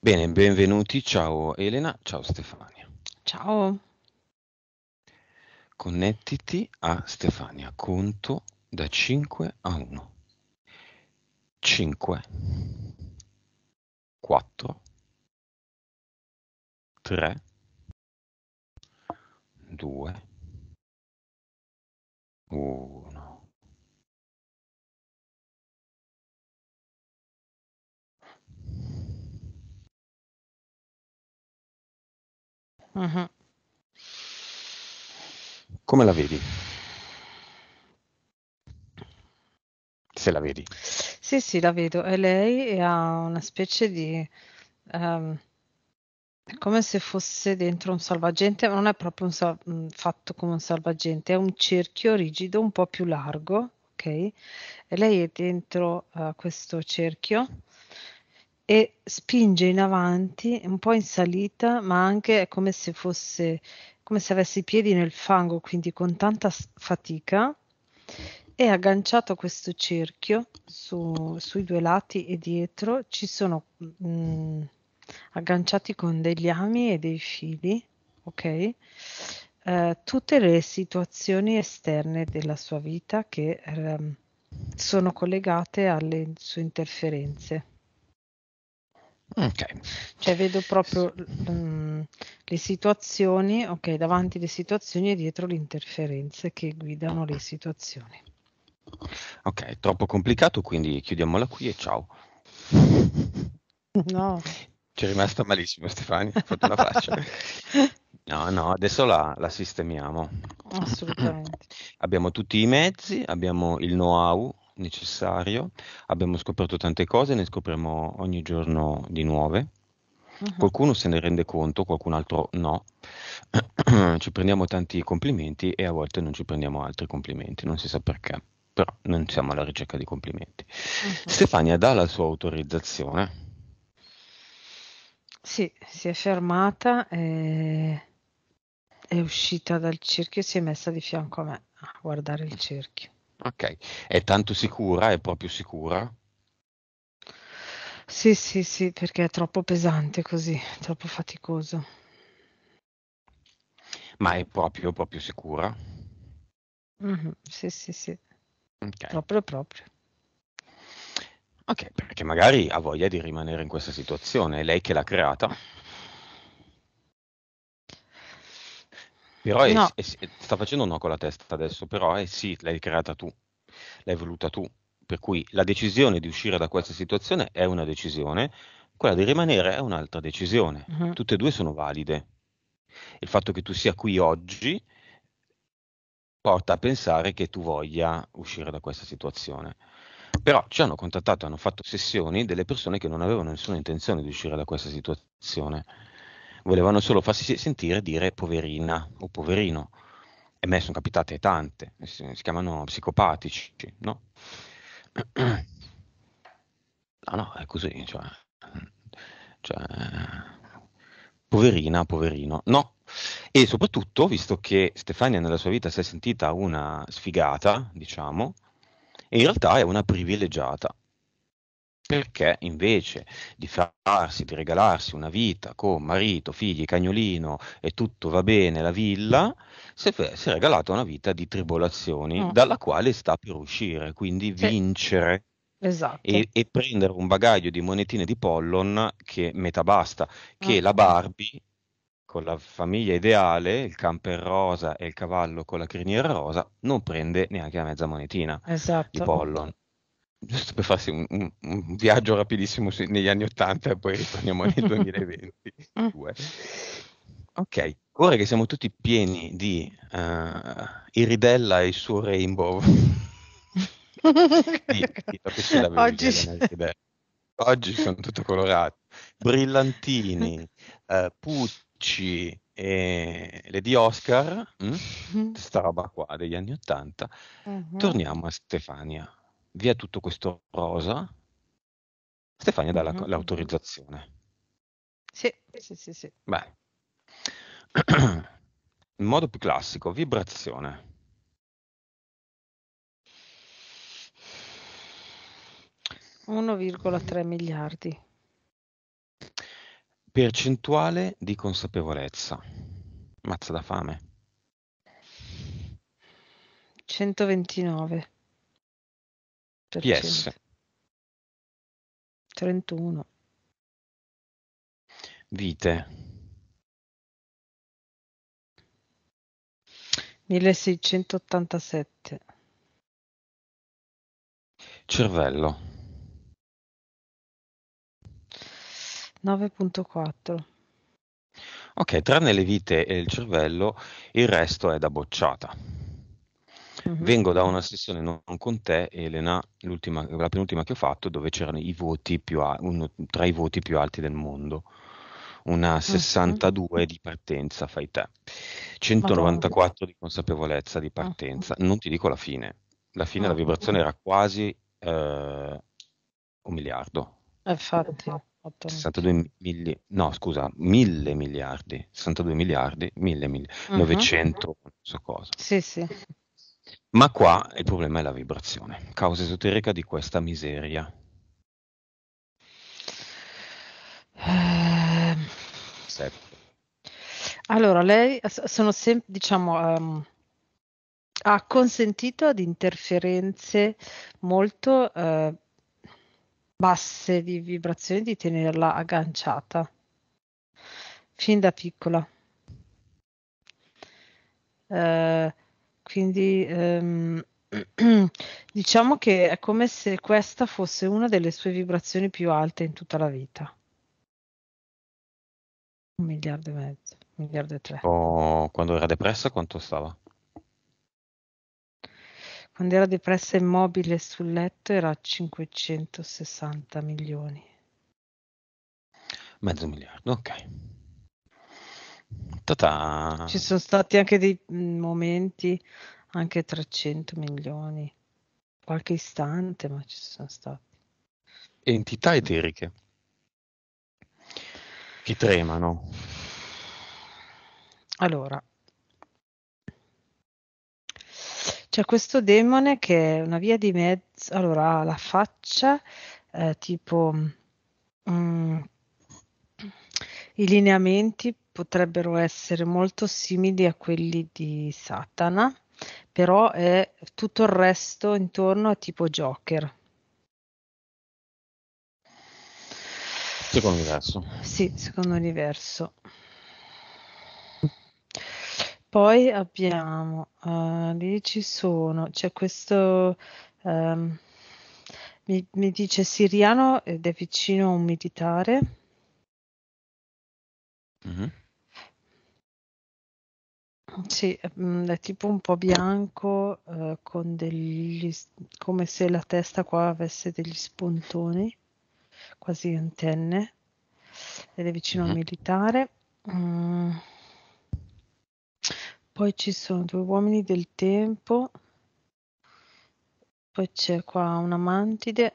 Bene, benvenuti. Ciao Elena, ciao Stefania. Ciao. Connettiti a Stefania. Conto da 5 a 1. 5, 4, 3, 2, 1. Uh-huh. Come la vedi? Se la vedi. Sì, sì, la vedo. E lei ha una specie di... Um, è come se fosse dentro un salvagente, ma non è proprio un sal- mm, fatto come un salvagente, è un cerchio rigido un po' più largo, ok? E lei è dentro uh, questo cerchio e spinge in avanti, un po' in salita, ma anche è come se fosse come se avesse i piedi nel fango, quindi con tanta fatica e agganciato a questo cerchio su, sui due lati e dietro ci sono mh, mm, agganciati con degli ami e dei fili, ok? Eh, tutte le situazioni esterne della sua vita che eh, sono collegate alle sue interferenze. Okay. Cioè vedo proprio um, le situazioni, ok, davanti le situazioni e dietro le interferenze che guidano le situazioni. Ok, troppo complicato, quindi chiudiamola qui e ciao. No. Ci è rimasta malissimo Stefani, fatto una faccia. No, no, adesso la, la sistemiamo. Assolutamente. abbiamo tutti i mezzi, abbiamo il know-how, necessario, abbiamo scoperto tante cose, ne scopriamo ogni giorno di nuove. Uh-huh. Qualcuno se ne rende conto, qualcun altro no. ci prendiamo tanti complimenti e a volte non ci prendiamo altri complimenti, non si sa perché, però non siamo alla ricerca di complimenti. Uh-huh. Stefania dà la sua autorizzazione. Sì, si è fermata e eh, è uscita dal cerchio e si è messa di fianco a me a guardare il cerchio. Ok, è tanto sicura? È proprio sicura? Sì, sì, sì, perché è troppo pesante così, troppo faticoso. Ma è proprio, proprio sicura? Mm-hmm, sì, sì, sì. Okay. Proprio, proprio. Ok, perché magari ha voglia di rimanere in questa situazione, è lei che l'ha creata. Però è, no. è, è, eh, sta facendo un no con la testa adesso, però è eh, sì, l'hai creata tu, l'hai voluta tu. Per cui la decisione di uscire da questa situazione è una decisione, quella di rimanere è un'altra decisione. Uh-huh. Tutte e due sono valide. Il fatto che tu sia qui oggi porta a pensare che tu voglia uscire da questa situazione. Però ci hanno contattato, hanno fatto sessioni delle persone che non avevano nessuna intenzione di uscire da questa situazione volevano solo farsi sentire dire poverina o poverino. E a me sono capitate tante, si, si chiamano psicopatici, no? No, ah, no, è così, cioè, cioè, poverina, poverino, no. E soprattutto, visto che Stefania nella sua vita si è sentita una sfigata, diciamo, in realtà è una privilegiata perché invece di farsi, di regalarsi una vita con marito, figli, cagnolino e tutto va bene, la villa, si è, si è regalata una vita di tribolazioni mm. dalla quale sta per uscire, quindi sì. vincere. Esatto. E, e, prendere un bagaglio di monetine di pollon che metà basta, che mm. la Barbie con la famiglia ideale, il camper rosa e il cavallo con la criniera rosa, non prende neanche la mezza monetina esatto. di pollon giusto per farsi un, un, un viaggio rapidissimo negli anni 80 e poi torniamo nel 2022. Ok, ora che siamo tutti pieni di uh, eh, Iridella e il suo rainbow, sì, sì, oggi... oggi... sono tutto colorato, brillantini, uh, Pucci e Lady Oscar, mh? Mm? Mhm. roba qua degli anni 80, uh-huh. Mhm. torniamo a Stefania via tutto questo rosa, Stefania dà mm-hmm. l'autorizzazione. Sì, sì, sì, sì. Beh. In modo più classico, vibrazione. 1,3 miliardi. Percentuale di consapevolezza. Mazza da fame. 129. Yes. 31. Vite. 1687. Cervello. 9.4. Ok, tranne le vite e il cervello, il resto è da bocciata. Uh-huh. Vengo da una sessione non con te, Elena, la penultima che ho fatto, dove c'erano i voti più a, uno, tra i voti più alti del mondo. Una 62 uh-huh. Ah, di partenza, fai te. 194 di consapevolezza di ah. partenza. Uh-huh. Non ti dico la fine. La fine la ah, vibrazione era quasi eh, un miliardo. Eh, infatti. 62 mili, no scusa, mille miliardi, 62 miliardi, mille, mille, uh-huh. 900, non so cosa. Sì, sì. Ma qua il problema è la vibrazione, causa esoterica di questa miseria. Eh, Allora, lei sono sempre, diciamo, um, ha consentito ad interferenze molto uh, basse di vibrazione di tenerla agganciata fin da piccola. Uh, quindi ehm, diciamo che è come se questa fosse una delle sue vibrazioni più alte in tutta la vita. Un miliardo e mezzo, un miliardo e tre. Oh, quando era depressa quanto stava? Quando era depressa immobile sul letto era 560 milioni. Mezzo miliardo, ok. Ta-ta. Ci sono stati anche dei mm, momenti, anche 300 milioni, qualche istante, ma ci sono stati. Entità eteriche che tremano. Allora, c'è questo demone che è una via di mezzo, allora ha la faccia eh, tipo... Mm, i lineamenti potrebbero essere molto simili a quelli di Satana, però è tutto il resto intorno a tipo Joker. Secondo universo. Sì, secondo universo. Poi abbiamo, uh, lì ci sono, c'è questo, um, mi, mi dice Siriano ed è vicino a un militare. Mm-hmm. Sì, mm, è tipo un po' bianco, uhm, con degli come se la testa qua avesse degli spuntoni, quasi antenne, ed è vicino al mm-hmm. militare. Mhmm, poi ci sono due uomini del tempo. Poi c'è qua una mantide.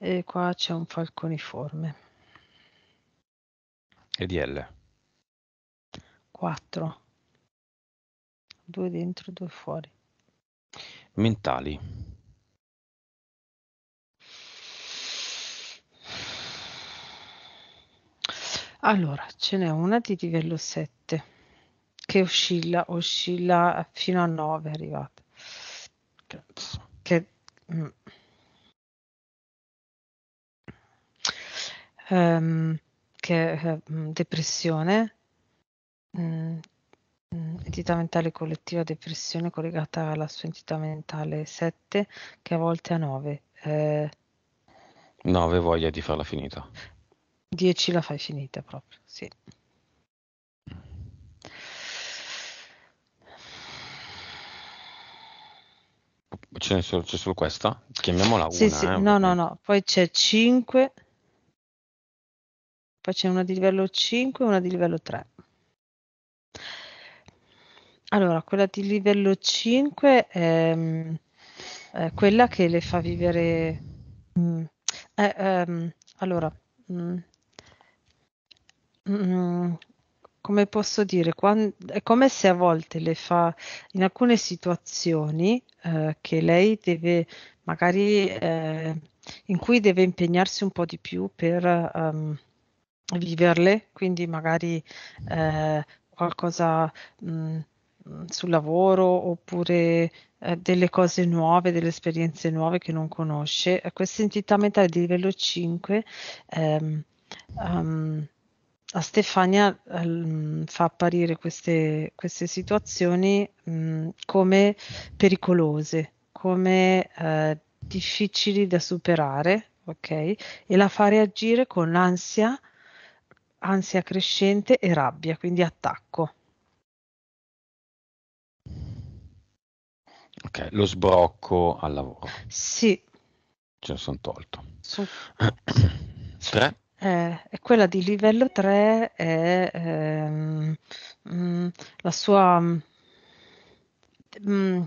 E qua c'è un falconiforme. E di L. 4. 2 dentro, due fuori. Mentali. Allora, ce n'è una di livello 7 che oscilla, oscilla fino a 9 è arrivata. Che, um, anche eh, depressione, mh, entità mentale collettiva, depressione collegata alla sua entità mentale 7, che a volte a 9. Eh, voglia di farla finita. 10 la fai finita proprio, sì. Ce solo, c'è solo questa? Chiamiamola una. Sì, eh, no, no, no. Poi c'è 5 poi c'è una di livello 5 e una di livello 3. Allora, quella di livello 5 è, ehm, è quella che le fa vivere... Mm, è, eh, è, ehm, allora, mm, mm, mm, come posso dire, quando, è come se a volte le fa in alcune situazioni eh, che lei deve magari eh, in cui deve impegnarsi un po' di più per um, viverle, quindi magari eh, qualcosa mh, mm, mm, sul lavoro oppure eh, delle cose nuove, delle esperienze nuove che non conosce. Questa entità mentale di livello 5 ehm, um, a Stefania um, fa apparire queste, queste situazioni um, come pericolose, come eh, difficili da superare, ok? E la fa reagire con l'ansia ansia crescente e rabbia, quindi attacco. Ok, lo sbrocco al lavoro. Sì. Ce ne sono tolto. Su... 3. Eh, e quella di livello 3 è ehm, mh, mm, la sua... Mh, mm, mm,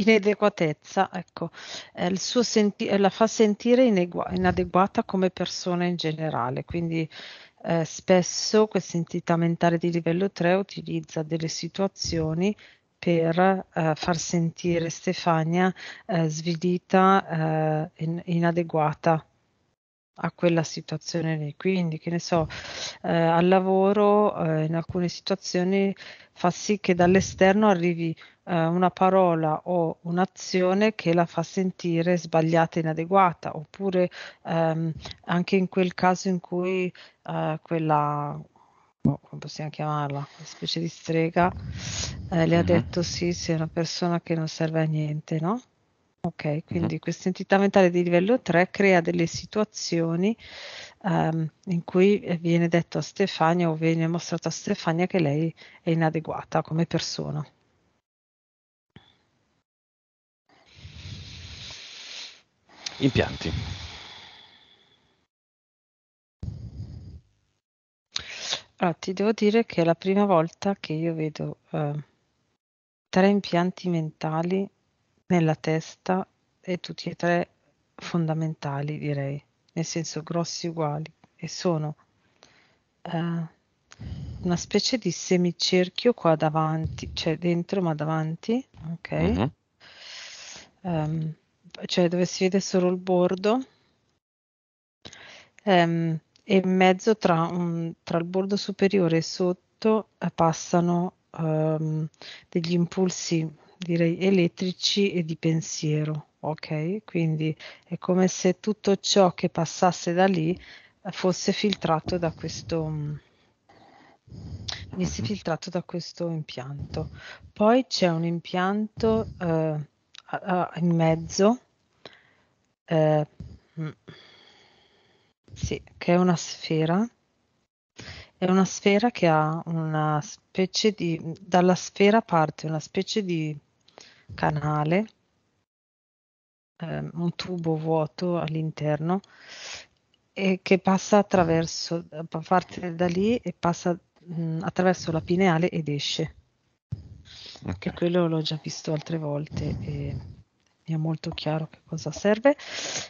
inadeguatezza, ecco, eh, senti- eh, la fa sentire inegua- inadeguata come persona in generale, quindi eh, spesso questa entità mentale di livello 3 utilizza delle situazioni per eh, far sentire Stefania eh, svilita, eh, in- inadeguata a quella situazione lì. Quindi, che ne so, eh, al lavoro eh, in alcune situazioni fa sì che dall'esterno arrivi eh, una parola o un'azione che la fa sentire sbagliata e inadeguata, oppure ehm, anche in quel caso in cui eh, quella Oh, come possiamo chiamarla, una specie di strega, eh, le uh-huh. ha detto sì, sei una persona che non serve a niente, no? Ok, quindi mm questa entità mentale di livello 3 crea delle situazioni um, in cui eh, viene detto a Stefania o viene mostrato a Stefania che lei è inadeguata come persona. Impianti. Allora, ti devo dire che è la prima volta che io vedo eh, tre impianti mentali nella testa e tutti e tre fondamentali, direi, nel senso grossi uguali e sono eh, una specie di semicerchio qua davanti, cioè dentro ma davanti, ok? Mm-hmm. Um, cioè dove si vede solo il bordo um, e in mezzo tra, un, tra, il bordo superiore e sotto eh, passano um, degli impulsi direi elettrici e di pensiero. Ok, quindi è come se tutto ciò che passasse da lì eh, fosse filtrato da questo venisse mm, mhm. filtrato da questo impianto. Poi c'è un impianto eh, a, in mezzo, eh, mm, sì, che è una sfera. È una sfera che ha una specie di... dalla sfera parte una specie di canale, ehm, un tubo vuoto all'interno e che passa attraverso, parte da lì e passa mh, attraverso la pineale ed esce. Okay. Che quello l'ho già visto altre volte e mi è molto chiaro che cosa serve.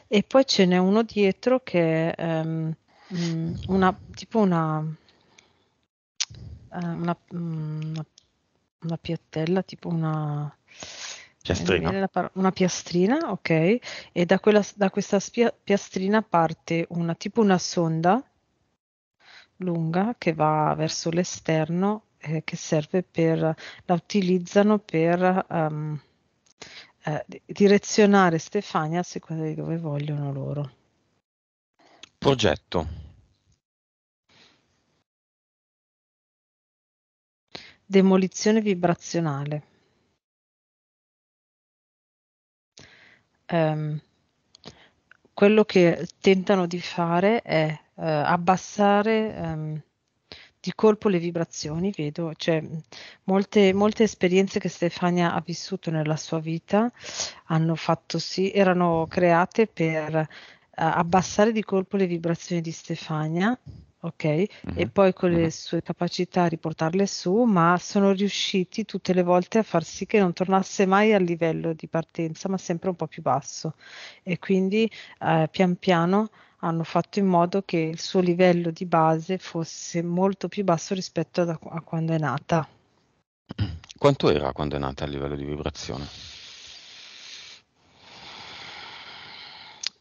E poi ce n'è uno dietro che è um, una, tipo una, eh, una, una, una piattella, tipo una Piastrina. Eh, par- una piastrina, ok. E da, quella, da questa spia- piastrina parte una, tipo una sonda lunga che va verso l'esterno eh, che serve per, la utilizzano per um, eh, direzionare Stefania a seconda di dove vogliono loro. Progetto. Demolizione vibrazionale. ehm, quello che tentano di fare è eh, abbassare ehm, di colpo le vibrazioni, vedo, cioè molte, molte esperienze che Stefania ha vissuto nella sua vita hanno fatto sì, erano create per eh, abbassare di colpo le vibrazioni di Stefania ok? Mm-hmm. E mhm. poi con le mhm. sue capacità a riportarle su, ma sono riusciti tutte le volte a far sì che non tornasse mai al livello di partenza, ma sempre un po' più basso. E quindi eh, pian piano hanno fatto in modo che il suo livello di base fosse molto più basso rispetto a, a quando è nata. Quanto era quando è nata a livello di vibrazione?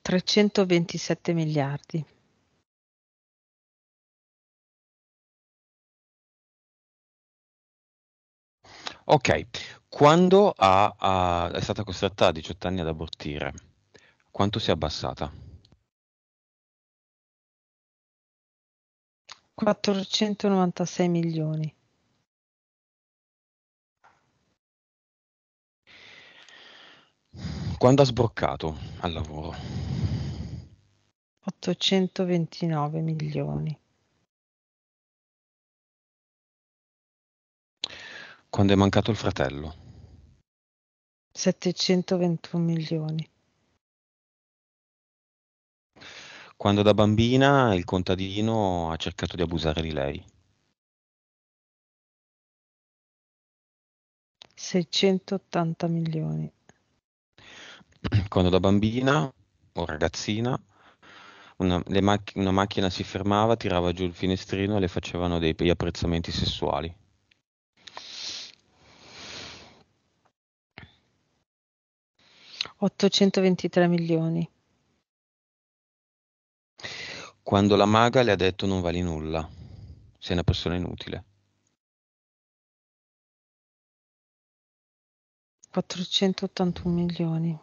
327 miliardi. Ok, quando ha, ha, è stata costretta a 18 anni ad abortire, quanto si è abbassata? 496 milioni. Quando ha sbroccato al lavoro? 829 milioni. quando è mancato il fratello. 721 milioni. Quando da bambina il contadino ha cercato di abusare di lei. 680 milioni. Quando da bambina o ragazzina una, mac- una macchina si fermava, tirava giù il finestrino e le facevano dei, apprezzamenti sessuali. 823 milioni. Quando la maga le ha detto non vali nulla, sei una persona inutile. 481 milioni.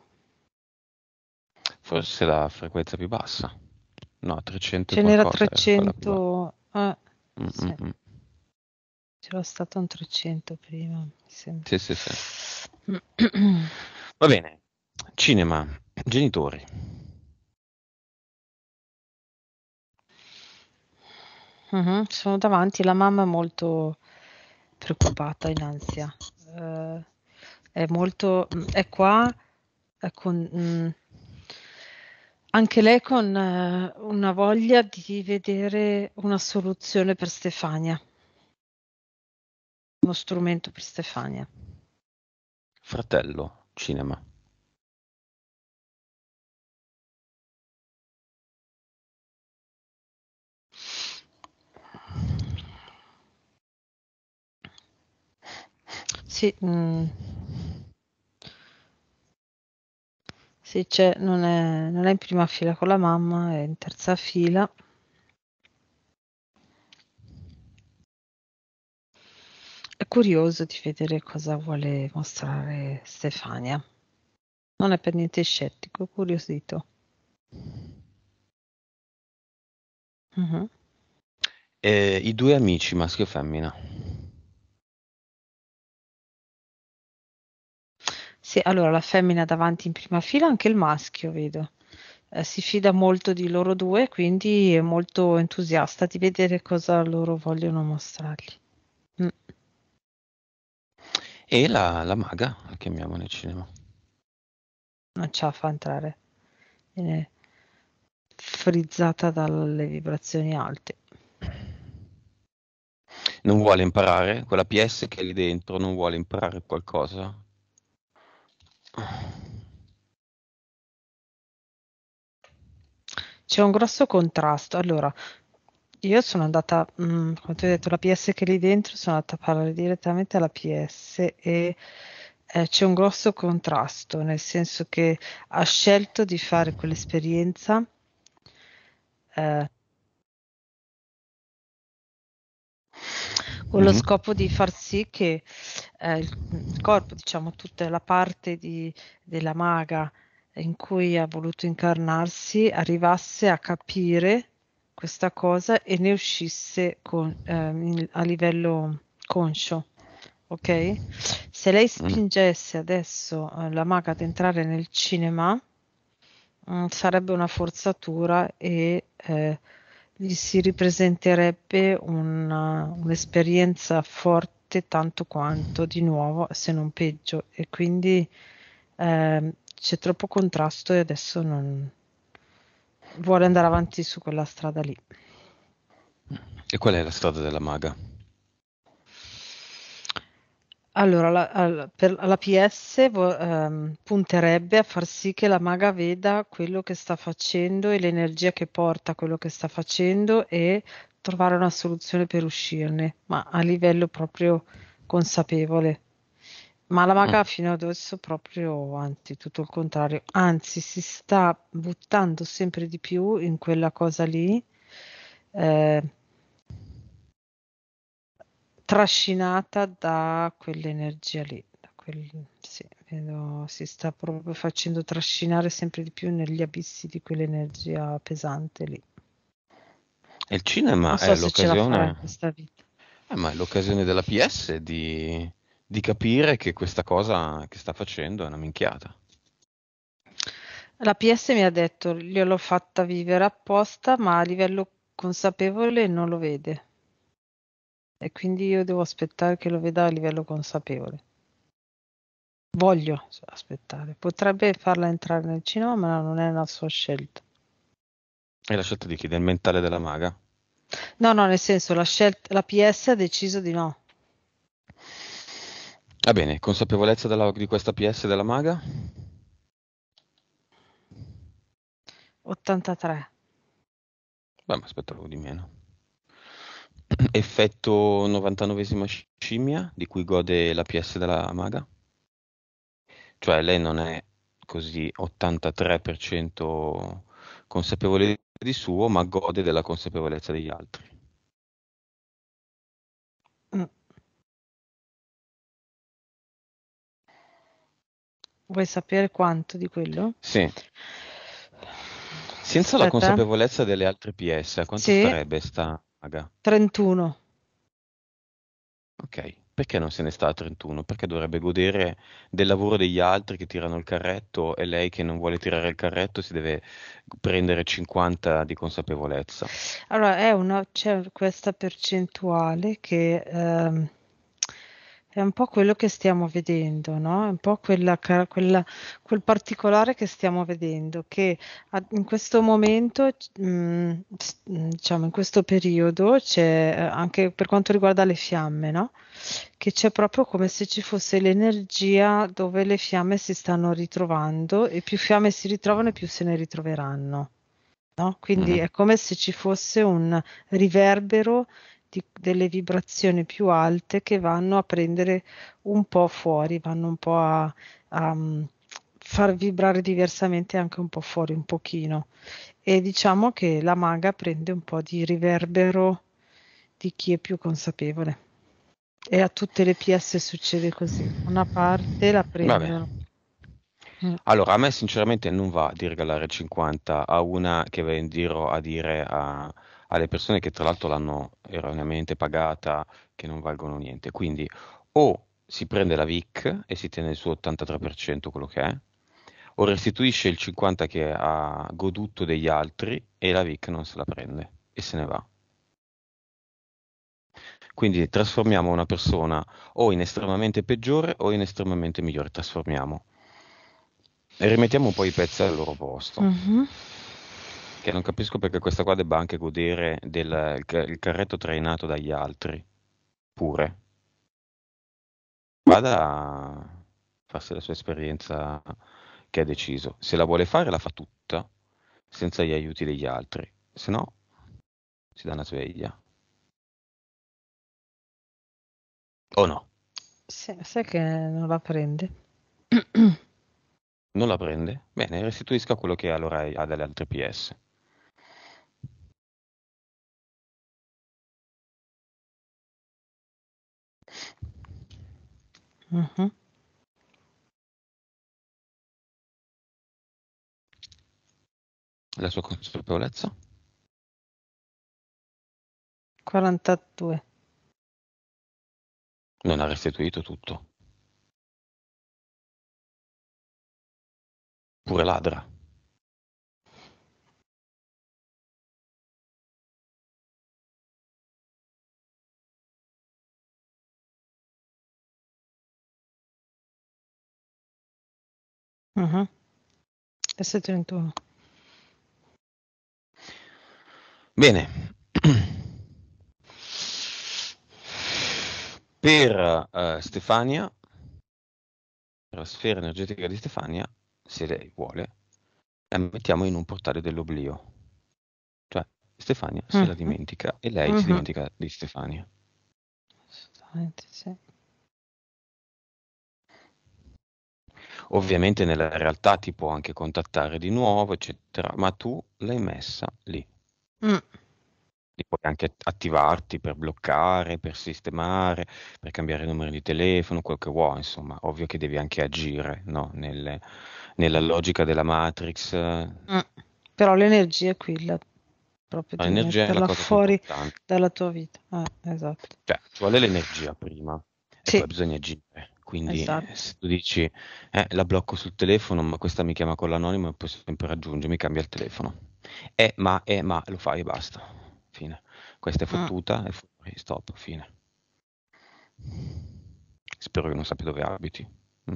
Forse la frequenza più bassa. No, 300. Ce n'era 300. Ah, eh, eh, mm, mm, sì. Mm. C'era stato un 300 prima, mi sembra. Sì, sì, sì. Va bene, Cinema, genitori. Mh-mh, sono davanti, la mamma è molto preoccupata, in ansia. Ehm, è molto è qua, è con mhmm anche lei con eh, una voglia di vedere una soluzione per Stefania. Uno strumento per Stefania. Fratello, cinema. Sì. Mh. Mm. Sì, c'è non è non è in prima fila con la mamma, è in terza fila. È curioso di vedere cosa vuole mostrare Stefania. Non è per niente scettico, è incuriosito. Mh-mh. Ehm, i due amici, maschio e femmina. Sì, allora la femmina davanti in prima fila, anche il maschio, vedo. Eh, si fida molto di loro due, quindi è molto entusiasta di vedere cosa loro vogliono mostrargli. Mm. E la, la, maga, la chiamiamo nel cinema. Non ce la fa entrare. Viene frizzata dalle vibrazioni alte. Non vuole imparare quella PS che è lì dentro, non vuole imparare qualcosa c'è un grosso contrasto. Allora, io sono andata, mh, mm, come ti ho detto, la PS che è lì dentro, sono andata a parlare direttamente alla PS e eh, c'è un grosso contrasto, nel senso che ha scelto di fare quell'esperienza eh, con mm-hmm. lo mhm. scopo di far sì che eh, il corpo, diciamo tutta la parte di, della maga in cui ha voluto incarnarsi, arrivasse a capire questa cosa e ne uscisse con, eh, a livello conscio. Ok? Se lei mm. spingesse adesso eh, la maga ad entrare nel cinema, mh, mm, sarebbe una forzatura e eh, gli si ripresenterebbe una, uh, un'esperienza forte tanto quanto di nuovo, se non peggio, e quindi eh, c'è troppo contrasto e adesso non vuole andare avanti su quella strada lì. E qual è la strada della maga? Allora, la, al- per la PS vo- ehm, punterebbe a far sì che la maga veda quello che sta facendo e l'energia che porta a quello che sta facendo e trovare una soluzione per uscirne, ma a livello proprio consapevole. Ma la maga mm. fino ad adesso proprio, anzi, tutto il contrario, anzi si sta buttando sempre di più in quella cosa lì, eh, trascinata da quell'energia lì. Da quel, sì, vedo, si sta proprio facendo trascinare sempre di più negli abissi di quell'energia pesante lì. E il cinema so è l'occasione. Eh, ma è l'occasione della PS di, di capire che questa cosa che sta facendo è una minchiata. La PS mi ha detto, gliel'ho fatta vivere apposta, ma a livello consapevole non lo vede e quindi io devo aspettare che lo veda a livello consapevole. Voglio aspettare, potrebbe farla entrare nel cinema, ma non è una sua scelta. È la scelta di chi? Del mentale della maga? No, no, nel senso la, scelta, la PS ha deciso di no. Va bene, consapevolezza della, di questa PS della maga? 83. Beh, ma aspettavo di meno. effetto 99esima scimmia di cui gode la PS della maga. Cioè lei non è così 83% consapevole di suo, ma gode della consapevolezza degli altri. Mm. Vuoi sapere quanto di quello? Sì. Senza Aspetta. la consapevolezza delle altre PS, a quanto sì. sarebbe sta paga? 31. Ok, perché non se ne sta a 31? Perché dovrebbe godere del lavoro degli altri che tirano il carretto e lei che non vuole tirare il carretto si deve prendere 50 di consapevolezza? Allora, una, c'è questa percentuale che ehm, è un po' quello che stiamo vedendo, no? È un po' quella, quella, quel particolare che stiamo vedendo, che in questo momento, mm, mm, diciamo in questo periodo, c'è eh, anche per quanto riguarda le fiamme, no? Che c'è proprio come se ci fosse l'energia dove le fiamme si stanno ritrovando e più fiamme si ritrovano e più se ne ritroveranno. No? Quindi mm. è come se ci fosse un riverbero di, delle vibrazioni più alte che vanno a prendere un po' fuori, vanno un po' a, a mm, far vibrare diversamente anche un po' fuori, un pochino. E diciamo che la maga prende un po' di riverbero di chi è più consapevole. E a tutte le PS succede così. Una parte la prende. Mm. Allora, a me sinceramente non va di regalare 50 a una che va in giro a dire a, alle persone che tra l'altro l'hanno erroneamente pagata, che non valgono niente. Quindi o si prende la VIC e si tiene il suo 83% quello che è, o restituisce il 50% che ha goduto degli altri e la VIC non se la prende e se ne va. Quindi trasformiamo una persona o in estremamente peggiore o in estremamente migliore, trasformiamo. E rimettiamo poi i pezzi al loro posto. Mm-hmm che non capisco perché questa qua debba anche godere del carretto trainato dagli altri, pure. Vada a farsi la sua esperienza che ha deciso. Se la vuole fare, la fa tutta, senza gli aiuti degli altri. Se no, si dà una sveglia. O no? Sì, sai che non la prende. non la prende? Bene, restituisca quello che allora ha dalle altre PS. Mh-mh. La sua consapevolezza? 42. Non ha restituito tutto. Pure ladra. Mh-mh. S31. Bene. Per, ehm, Stefania per la sfera energetica di Stefania, se lei vuole, la mettiamo in un portale dell'oblio. Cioè, Stefania se la mm-hmm. dimentica e lei si Mh-mh. dimentica di Stefania. Assolutamente sì. Ovviamente nella realtà ti può anche contattare di nuovo, eccetera, ma tu l'hai messa lì. Mm. E puoi anche attivarti per bloccare, per sistemare, per cambiare il numero di telefono, quel che vuoi, insomma, ovvio che devi anche agire no? Nelle, nella logica della Matrix. Mm. Però l'energia è quella, la, proprio di metterla fuori dalla tua vita. Ah, esatto. Cioè, ci vuole l'energia prima, sì. e poi bisogna agire. Quindi Esatto. se tu dici, eh, la blocco sul telefono, ma questa mi chiama con l'anonimo e poi sempre raggiungermi, cambia il telefono. Eh, ma, eh, ma, lo fai e basta. Fine. Questa è ah. fottuta, ah. è fuori, stop, fine. Spero che non sappia dove abiti. Mm?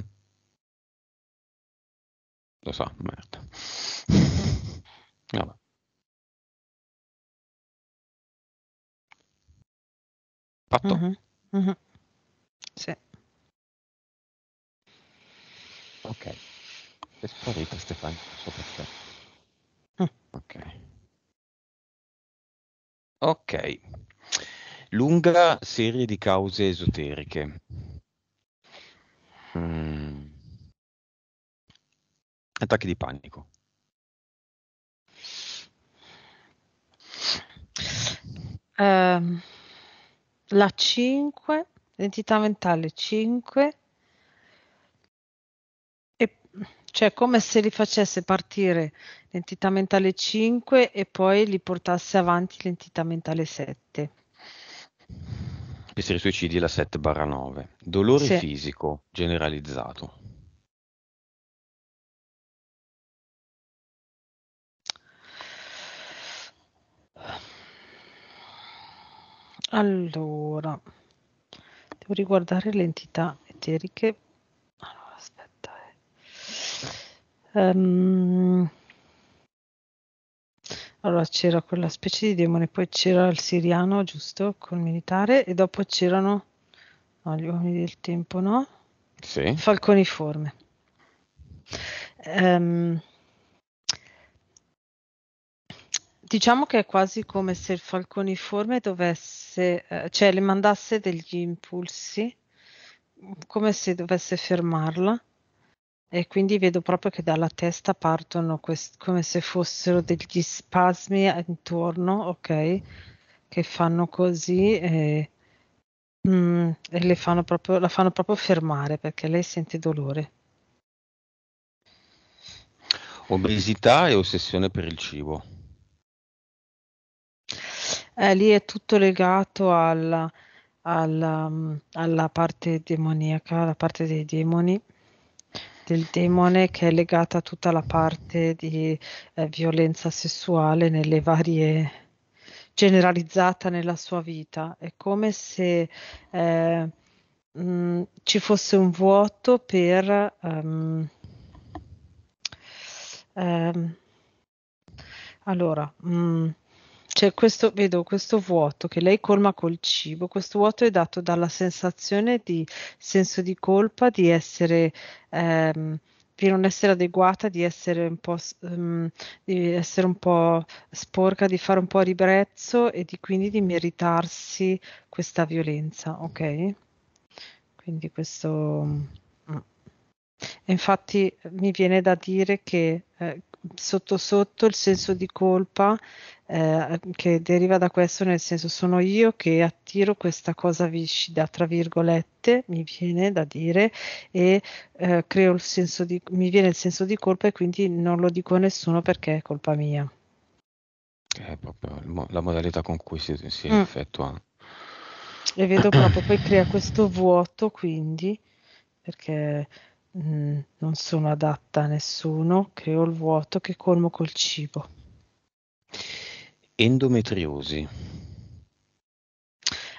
Lo so, merda. Vabbè. Fatto? Mm-hmm. Mm-hmm. Sì. Ok. Sei sparito Stefano, non so perché. Ok. Ok. Lunga serie di cause esoteriche. Mm. Attacchi di panico. Um, la 5, identità mentale 5, cioè come se li facesse partire l'entità mentale 5 e poi li portasse avanti l'entità mentale 7. Che si suicidi la 7 barra 9. Dolore sì. fisico generalizzato. Allora, devo riguardare le entità eteriche Um, allora c'era quella specie di demone, poi c'era il siriano, giusto, col militare, e dopo c'erano no, gli uomini del tempo, no? Sì. Falconiforme. Um, diciamo che è quasi come se il falconiforme dovesse, eh, cioè le mandasse degli impulsi, come se dovesse fermarla e quindi vedo proprio che dalla testa partono quest- come se fossero degli spasmi intorno, ok? Che fanno così e, mm, e fanno proprio, la fanno proprio fermare perché lei sente dolore. Obesità e ossessione per il cibo. Eh, lì è tutto legato alla, alla, mm, alla parte demoniaca, alla parte dei demoni del demone che è legata a tutta la parte di eh, violenza sessuale nelle varie generalizzata nella sua vita. È come se eh, mh, mm, ci fosse un vuoto per um, um, allora. Mh, mm, cioè questo, vedo questo vuoto che lei colma col cibo, questo vuoto è dato dalla sensazione di senso di colpa, di essere... Ehm, di non essere adeguata, di essere un po', um, di essere un po' sporca, di fare un po' ribrezzo e di, quindi di meritarsi questa violenza, ok? Quindi questo... Mm. infatti mi viene da dire che eh, sotto sotto il senso di colpa eh, che deriva da questo, nel senso sono io che attiro questa cosa viscida, tra virgolette, mi viene da dire, e eh, creo il senso di, mi viene il senso di colpa e quindi non lo dico a nessuno perché è colpa mia. È proprio la modalità con cui si, si mm. effettua. E vedo proprio, poi crea questo vuoto quindi, perché mm, non sono adatta a nessuno, creo il vuoto che colmo col cibo. Endometriosi.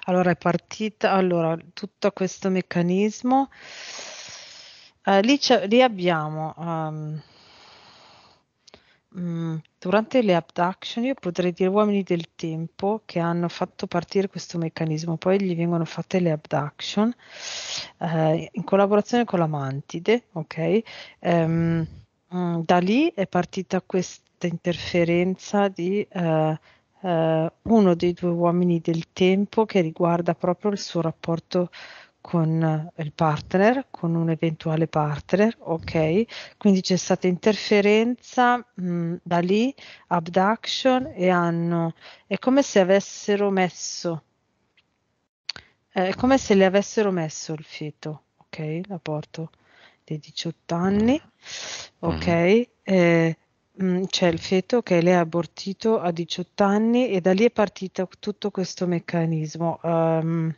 Allora è partita, allora tutto questo meccanismo, eh, lì, lì, abbiamo, um, ehm, mh, mm, durante le abduction io potrei dire uomini del tempo che hanno fatto partire questo meccanismo, poi gli vengono fatte le abduction eh, in collaborazione con la mantide, ok? Um, ehm, mh, mm, da lì è partita questa diretta interferenza di eh, eh, uno dei due uomini del tempo che riguarda proprio il suo rapporto con eh, il partner, con un eventuale partner, ok? Quindi c'è stata interferenza mh, mm, da lì, abduction e hanno... È come se avessero messo... Eh, è come se le avessero messo il feto, ok? L'aborto dei 18 anni, mm. ok? Eh, Mm, c'è il feto che lei ha abortito a 18 anni e da lì è partito tutto questo meccanismo. Uhm,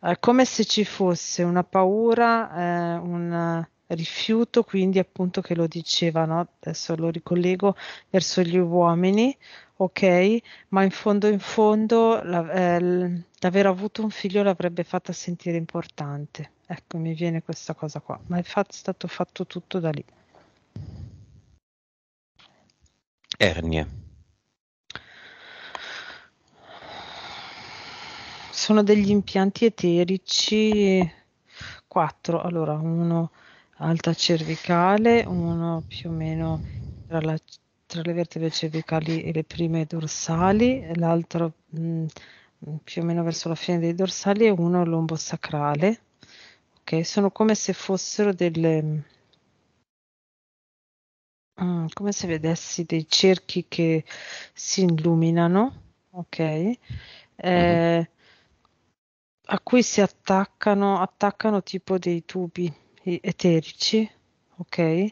è come se ci fosse una paura, ehm, un rifiuto, quindi appunto che lo diceva, no, adesso lo ricollego verso gli uomini, ok, ma in fondo, in fondo la ehm, l'aver avuto un figlio l'avrebbe fatta sentire importante. Ecco, mi viene questa cosa qua, ma è fat stato fatto tutto da lì. Ernie. Sono degli impianti eterici, quattro, allora uno alta cervicale, uno più o meno tra, la, tra le vertebre cervicali e le prime dorsali, l'altro mh, mm, più o meno verso la fine dei dorsali e uno lombosacrale. Okay? Sono come se fossero delle Ah, come se vedessi dei cerchi che si illuminano, ok? mh eh, a cui si attaccano attaccano tipo dei tubi eterici, ok?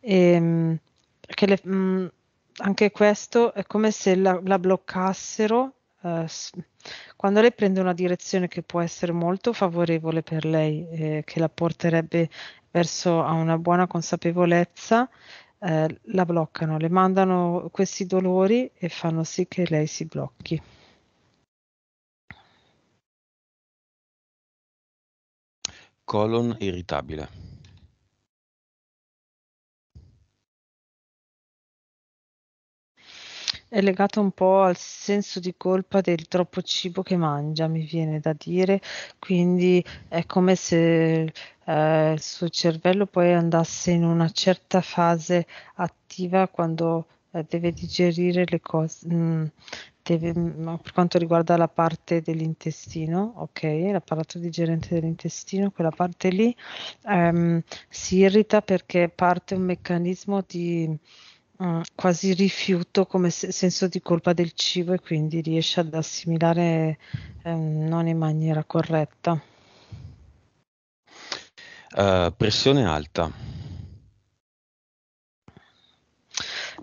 ehm, che le mhmm, anche questo è come se la la bloccassero, ehm, quando lei prende una direzione che può essere molto favorevole per lei, ehm, che la porterebbe verso a una buona consapevolezza, eh, la bloccano, le mandano questi dolori e fanno sì che lei si blocchi. Colon irritabile. È legato un po' al senso di colpa del troppo cibo che mangia, mi viene da dire, quindi è come se eh, il suo cervello poi andasse in una certa fase attiva quando eh, deve digerire le cose, mh, mm, deve, mh, mm, per quanto riguarda la parte dell'intestino, ok, l'apparato digerente dell'intestino, quella parte lì ehm, si irrita perché parte un meccanismo di Mm, quasi rifiuto come se- senso di colpa del cibo e quindi riesce ad assimilare um, non in maniera corretta. Uh, pressione alta.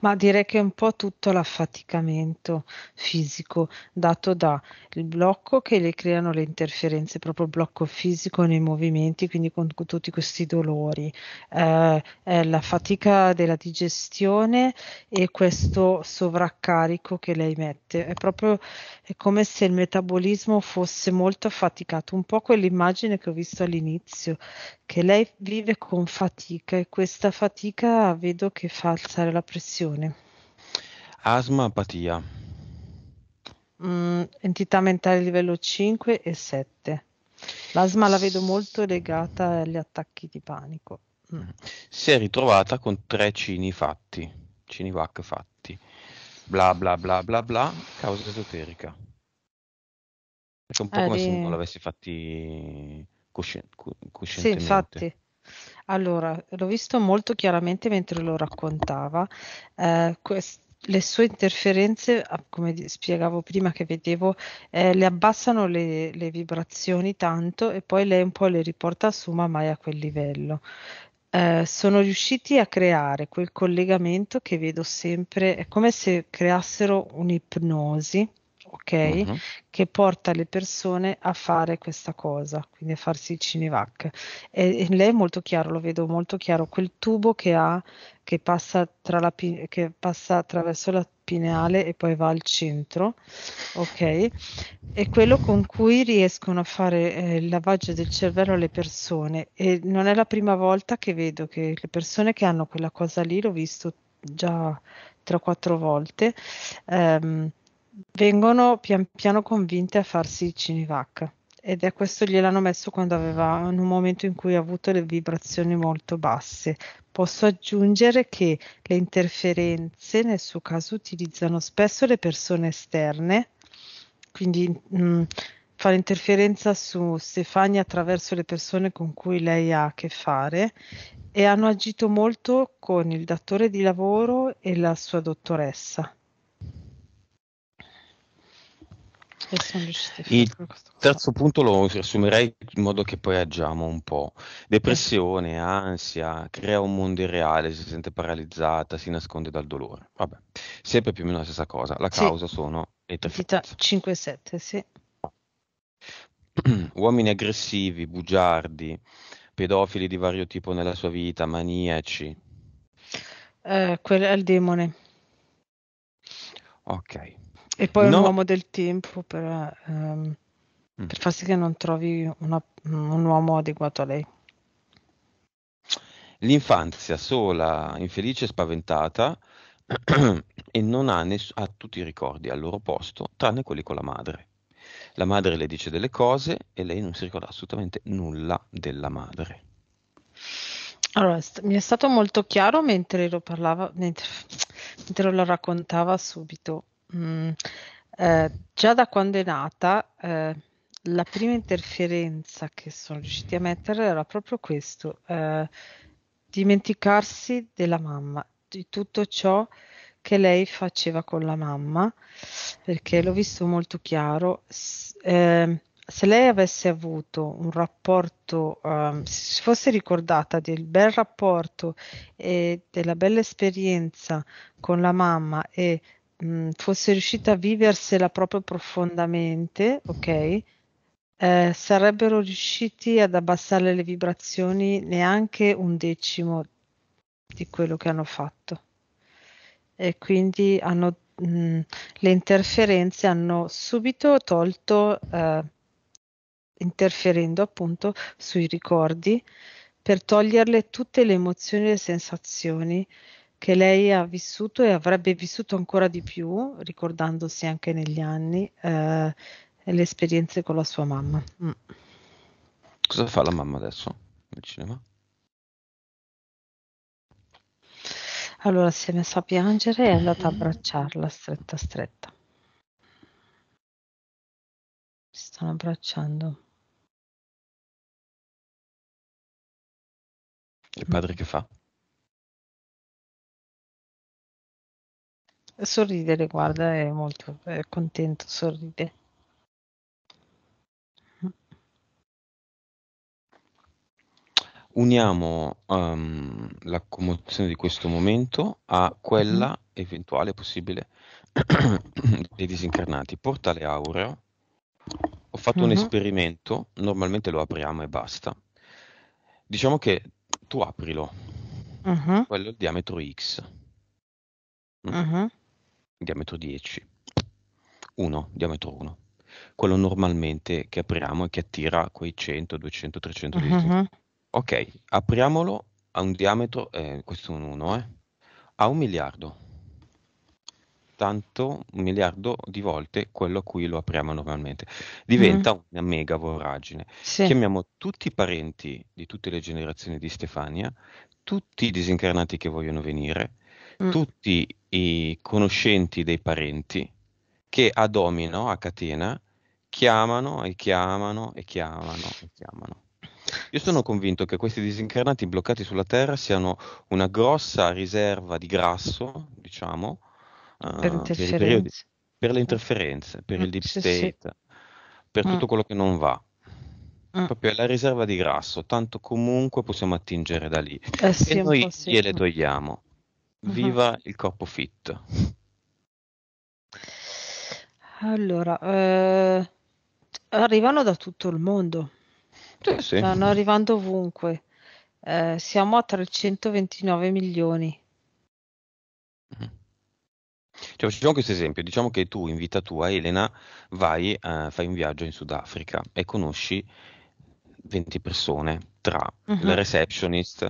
Ma direi che è un po' tutto l'affaticamento fisico dato dal blocco che le creano le interferenze, proprio il blocco fisico nei movimenti, quindi con, con tutti questi dolori, eh, la fatica della digestione e questo sovraccarico che lei mette. È proprio è come se il metabolismo fosse molto affaticato, un po' quell'immagine che ho visto all'inizio, che lei vive con fatica e questa fatica vedo che fa alzare la pressione persone. Asma, apatia. Mm, entità mentale livello 5 e 7. L'asma la vedo molto legata agli attacchi di panico. Mm. mm. Si è ritrovata con tre cini fatti, cini vac fatti. Bla bla bla bla bla, causa esoterica. È un po' ah, come se non l'avessi fatti coscien- coscientemente. Sì, infatti. Allora, l'ho visto molto chiaramente mentre lo raccontava. Eh, quest- le sue interferenze, ah, come spiegavo prima che vedevo, eh, le abbassano le, le, vibrazioni tanto e poi lei un po' le riporta su, ma mai a quel livello. Eh, sono riusciti a creare quel collegamento che vedo sempre, è come se creassero un'ipnosi ok? Uh-huh. Che porta le persone a fare questa cosa, quindi a farsi il cinevac. E, e lei è molto chiaro, lo vedo molto chiaro, quel tubo che ha, che passa, tra la, che passa attraverso la pineale e poi va al centro, ok? È quello con cui riescono a fare eh, il lavaggio del cervello alle persone e non è la prima volta che vedo che le persone che hanno quella cosa lì, l'ho visto già 3-4 volte, ehm, vengono pian piano convinte a farsi Cinivac ed è questo gliel'hanno messo quando aveva in un momento in cui ha avuto le vibrazioni molto basse. Posso aggiungere che le interferenze nel suo caso utilizzano spesso le persone esterne, quindi mh, mm, fa l'interferenza su Stefania attraverso le persone con cui lei ha a che fare e hanno agito molto con il datore di lavoro e la sua dottoressa Il terzo punto lo riassumerei in modo che poi agiamo un po'. Depressione, eh. ansia, crea un mondo irreale, si sente paralizzata, si nasconde dal dolore. Vabbè, sempre più o meno la stessa cosa. La causa sì. sono le tre Vita 5-7, sì. Uomini aggressivi, bugiardi, pedofili di vario tipo nella sua vita, maniaci. Eh, quello è il demone. Ok. E poi no. un uomo del tempo per, ehm, mm. per, far sì che non trovi una, un uomo adeguato a lei. L'infanzia sola, infelice e spaventata e non ha, ness- ha tutti i ricordi al loro posto, tranne quelli con la madre. La madre le dice delle cose e lei non si ricorda assolutamente nulla della madre. Allora, st- mi è stato molto chiaro mentre lo parlava, mentre, mentre lo raccontava subito Mm, eh, già da quando è nata, ehm, la prima interferenza che sono riusciti a mettere era proprio questo, ehm, dimenticarsi della mamma, di tutto ciò che lei faceva con la mamma, perché l'ho visto molto chiaro. S ehm, se lei avesse avuto un rapporto, um, si fosse ricordata del bel rapporto e della bella esperienza con la mamma e mh, mm, fosse riuscita a viversela proprio profondamente, ok? Eh, sarebbero riusciti ad abbassare le vibrazioni neanche un decimo di quello che hanno fatto. E quindi hanno, mh, mm, le interferenze hanno subito tolto, eh, interferendo appunto sui ricordi, per toglierle tutte le emozioni e le sensazioni che lei ha vissuto e avrebbe vissuto ancora di più, ricordandosi anche negli anni eh, le esperienze con la sua mamma. Mm. Cosa fa la mamma adesso nel cinema? Allora si è messa a piangere e è andata a abbracciarla stretta stretta. Si stanno abbracciando. Il padre che fa? Sorridere, guarda, è molto è contento, sorride. Uniamo um, la commozione di questo momento a quella mm-hmm. eventuale possibile dei disincarnati. Portale aureo, ho fatto uh-huh. un mm-hmm. esperimento, normalmente lo apriamo e basta. Diciamo che tu aprilo, uh-huh. quello è il diametro X. Uh-huh diametro 10, 1, diametro 1, quello normalmente che apriamo e che attira quei 100, 200, 300 litri. Uh-huh. Ok, apriamolo a un diametro, eh, questo è un 1, eh, a un miliardo. Tanto un miliardo di volte quello a cui lo apriamo normalmente. Diventa uh-huh. una mega voragine. Sì. Chiamiamo tutti i parenti di tutte le generazioni di Stefania, tutti i disincarnati che vogliono venire, uh-huh. tutti i conoscenti dei parenti che a domino, a catena, chiamano e chiamano e chiamano e chiamano. Io sono convinto che questi disincarnati bloccati sulla Terra siano una grossa riserva di grasso, diciamo, per, uh, per, periodi, per le interferenze, per mm, il deep sì, state, sì. per mm. tutto quello che non va. Mm. Proprio è la riserva di grasso, tanto comunque possiamo attingere da lì. Eh sì, e noi gliele togliamo. Mhm. Viva uh-huh. il corpo fit. Allora, eh, arrivano da tutto il mondo. Sì, sì. Stanno arrivando ovunque. Eh, siamo a 329 milioni. Mm. Cioè, facciamo questo esempio, diciamo che tu in vita tua, Elena, vai, eh, fai un viaggio in Sudafrica e conosci 20 persone tra uh-huh. il mhm. receptionist,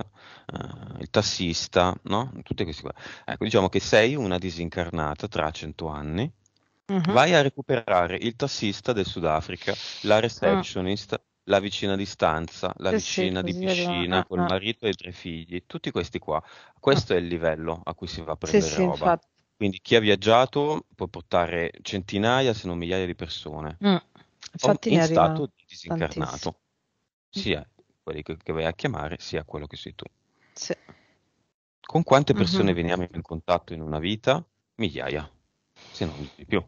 uh, il tassista, no? Tutte queste cose. Ecco, diciamo che sei una disincarnata tra 100 anni, uh-huh. vai a recuperare il tassista del Sudafrica, la receptionist, uh-huh. la vicina di stanza, la sì, vicina sì, di piscina, ah, col ah. marito e i tre figli, tutti questi qua. Questo è il livello a cui si va a prendere sì, roba. Infatti. Quindi chi ha viaggiato può portare centinaia, se non migliaia di persone. Mm. Infatti in stato disincarnato. Tantissimo sia quelli che, che, vai a chiamare, sia quello che sei tu. Sì. Con quante mhm. persone uh-huh. veniamo in contatto in una vita? Migliaia, se non di più.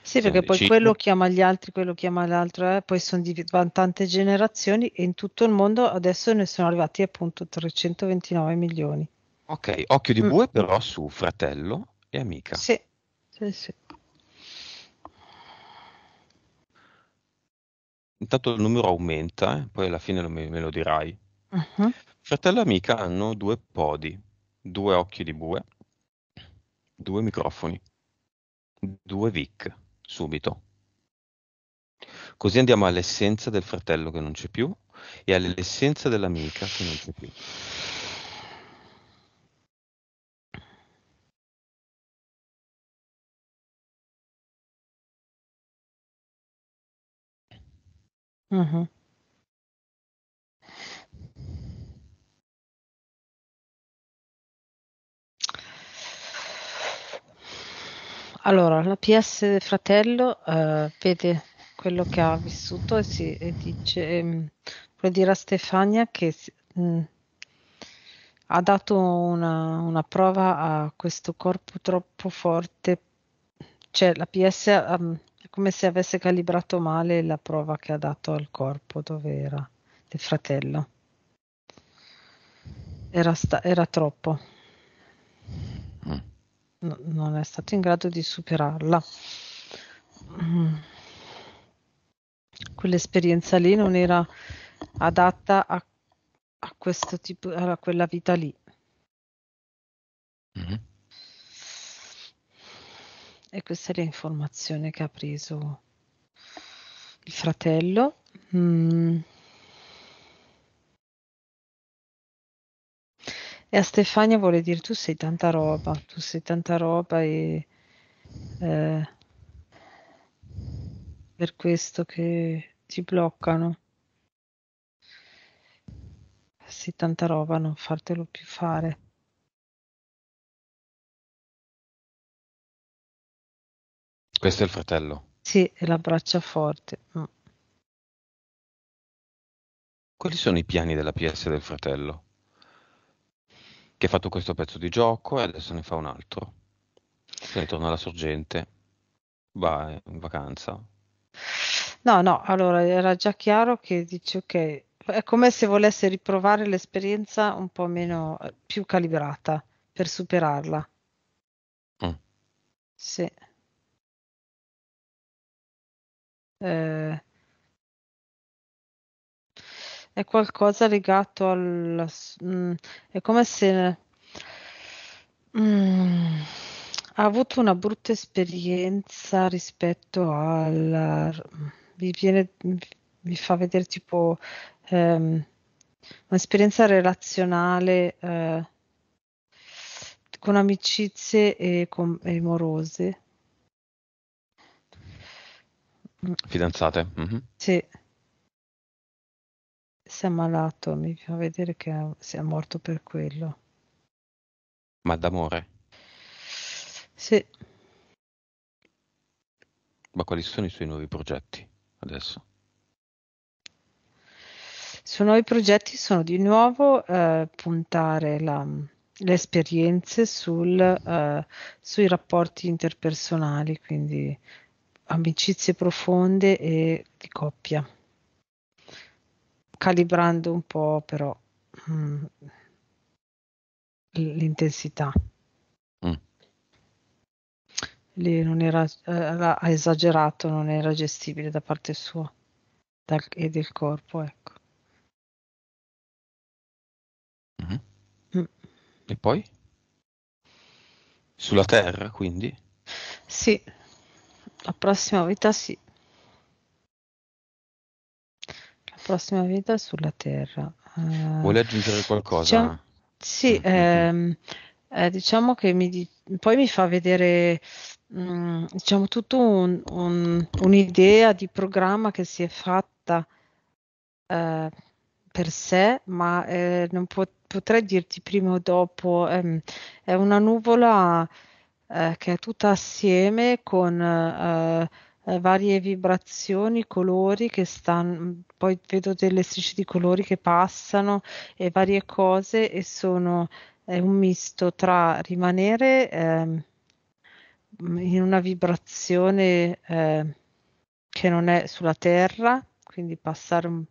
Sì, perché poi quello chiama gli altri, quello chiama l'altro, eh? poi sono di tante generazioni e in tutto il mondo adesso ne sono arrivati appunto 329 milioni. Ok, occhio di mm. bue mm. però su fratello e amica. Sì, sì, sì. intanto il numero aumenta, eh, poi alla fine lo, me, lo dirai. Uh-huh. Fratello e amica hanno due podi, due occhi di bue, due microfoni, due vic, subito. Così andiamo all'essenza del fratello che non c'è più e all'essenza dell'amica che non c'è più. Mh-mh. Allora, la PS del fratello, uhm, vede quello che ha vissuto e si e dice ehm, dire a Stefania che s mhmm, ha dato una una prova a questo corpo troppo forte. Cioè la PS ha, ehm, come se avesse calibrato male la prova che ha dato al corpo dove era del fratello. Era, sta- era troppo. Mm. No, non è stato in grado di superarla. Mm. Quell'esperienza lì non era adatta a, a questo tipo, a quella vita lì. Mm-hmm e questa è l'informazione che ha preso il fratello. Mm. E a Stefania vuole dire tu sei tanta roba, tu sei tanta roba e eh, per questo che ti bloccano. Sei tanta roba, non fartelo più fare. Questo è il fratello. Sì, e l'abbraccia forte. Mm. Quali sono i piani della PS del fratello? Che ha fatto questo pezzo di gioco e adesso ne fa un altro. Se ne torna alla sorgente, va in vacanza. No, no, allora era già chiaro che dice ok, è come se volesse riprovare l'esperienza un po' meno, eh, più calibrata per superarla. Mm. Sì. Ehm è qualcosa legato al s mm, è come se mhmm, ha avuto una brutta esperienza rispetto al vi viene mi fa vedere tipo, ehm, un'esperienza relazionale, ehm, con amicizie e con e amorose. Fidanzate. Mm-hmm. Sì. Si è ammalato, mi fa vedere che è, si è morto per quello. Ma d'amore? Sì. Ma quali sono i suoi nuovi progetti adesso? I suoi nuovi progetti sono di nuovo eh, puntare la, le esperienze sul, eh, sui rapporti interpersonali, quindi amicizie profonde e di coppia, calibrando un po' però mh, mm, l'intensità. Mm. Lì non era, era, eh, ha esagerato, non era gestibile da parte sua dal, e del corpo, ecco. Mm-hmm. Mm. E poi? Sulla terra, quindi? Sì, la prossima vita sì. La prossima vita sulla Terra. Eh, Vuole aggiungere qualcosa? Diciamo, sì, mm, mm, mm. ehm, eh, diciamo che mi, poi mi fa vedere mh, diciamo tutto un, un, un'idea di programma che si è fatta eh, per sé, ma eh, non po- potrei dirti prima o dopo, ehm, è una nuvola eh, che è tutta assieme con eh, eh varie vibrazioni, colori che stanno, poi vedo delle strisce di colori che passano e varie cose e sono è un misto tra rimanere eh, in una vibrazione eh, che non è sulla terra, quindi passare un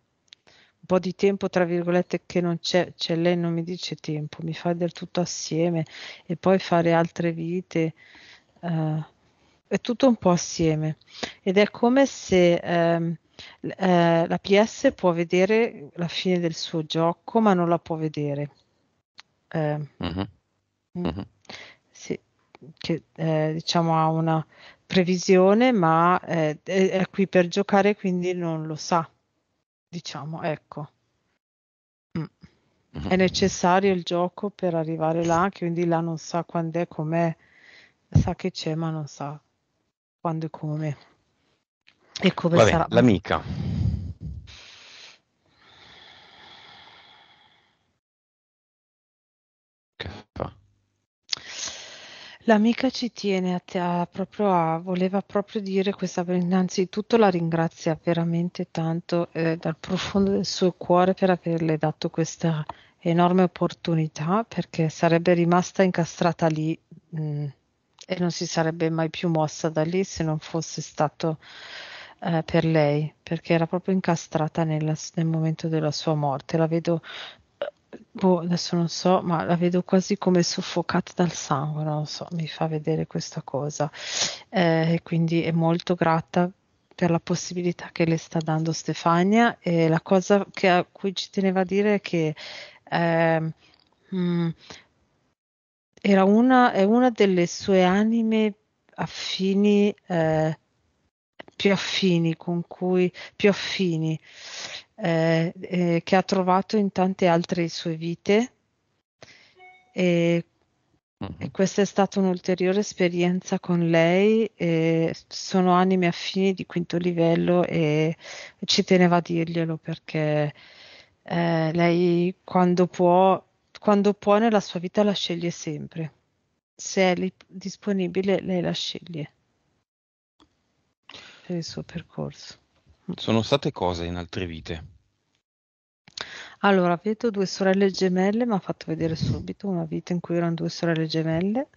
po' di tempo, tra virgolette, che non c'è, cioè lei non mi dice tempo, mi fa del tutto assieme e poi fare altre vite, eh, è tutto un po' assieme ed è come se eh, eh, la PS può vedere la fine del suo gioco ma non la può vedere. Uh-huh. Uh-huh. Sì, che eh, diciamo ha una previsione ma eh, è, è qui per giocare quindi non lo sa diciamo, ecco. Mm. Mhm. È necessario il gioco per arrivare là, quindi là non sa quando è, com'è, sa che c'è, ma non sa quando e come. E come Vabbè, sarà. L'amica. L'amica ci tiene a te a proprio a voleva proprio dire questa innanzitutto la ringrazia veramente tanto, ehm, dal profondo del suo cuore per averle dato questa enorme opportunità, perché sarebbe rimasta incastrata lì, mhmm, e non si sarebbe mai più mossa da lì se non fosse stato, ehm, per lei, perché era proprio incastrata nella nel momento della sua morte. La vedo boh, adesso non so, ma la vedo quasi come soffocata dal sangue, non so, mi fa vedere questa cosa. Eh, quindi è molto grata per la possibilità che le sta dando Stefania e la cosa che, a cui ci teneva a dire è che eh, mh, mm, era una, è una delle sue anime affini eh, più affini, cui, più affini eh, eh, che ha trovato in tante altre sue vite. E, uh-huh. e, questa è stata un'ulteriore esperienza con lei. sono anime affini di quinto livello e ci teneva a dirglielo perché eh, lei quando può, quando può nella sua vita la sceglie sempre. Se è lì, disponibile, lei la sceglie e il suo percorso. Mm. Sono state cose in altre vite? Allora, vedo due sorelle gemelle, mi ha fatto vedere subito una vita in cui erano due sorelle gemelle,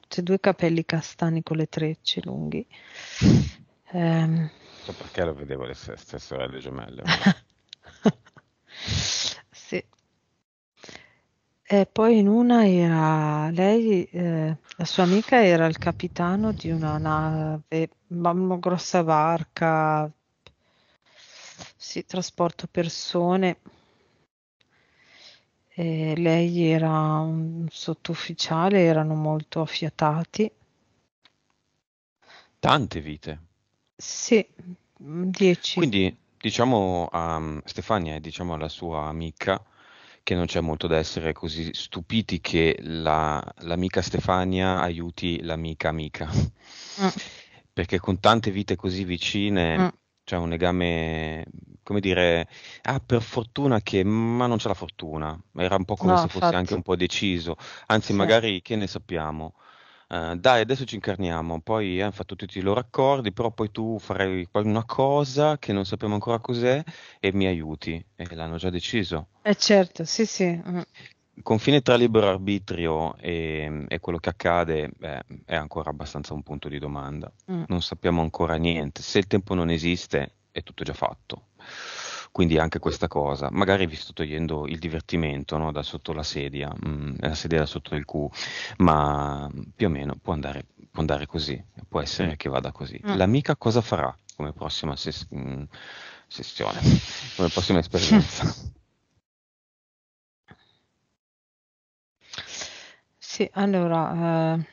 tutte due capelli castani con le trecce lunghi. Eh, so perché lo vedevo le stesse sorelle gemelle. E poi in una era lei, eh, la sua amica era il capitano di una nave, una grossa barca, si trasporto persone. E lei era un sottufficiale, erano molto affiatati. Tante vite. Sì, dieci. Quindi diciamo a Stefania e diciamo alla sua amica che non c'è molto da essere così stupiti che la, l'amica Stefania aiuti l'amica amica. Mm. Perché con tante vite così vicine mm. c'è un legame, come dire, ah, per fortuna che, ma non c'è la fortuna. Era un po' come no, se fosse infatti. anche un po' deciso. Anzi, sì. magari che ne sappiamo eh, dai adesso ci incarniamo, poi eh, hanno fatto tutti i loro accordi, però poi tu farai una cosa che non sappiamo ancora cos'è e mi aiuti, e l'hanno già deciso. Eh certo, sì sì. Il mm. confine tra libero arbitrio e, e quello che accade beh, è ancora abbastanza un punto di domanda. Mm. Non sappiamo ancora niente. Se il tempo non esiste, è tutto già fatto. Quindi anche questa cosa, magari vi sto togliendo il divertimento no? da sotto la sedia, mh, mm, eh, la sedia da sotto il Q ma più o meno può andare, può andare così, può essere mm. che vada così. Mm. L'amica cosa farà come prossima ses- mh, mm, sessione, come prossima esperienza? Sì, allora... Eh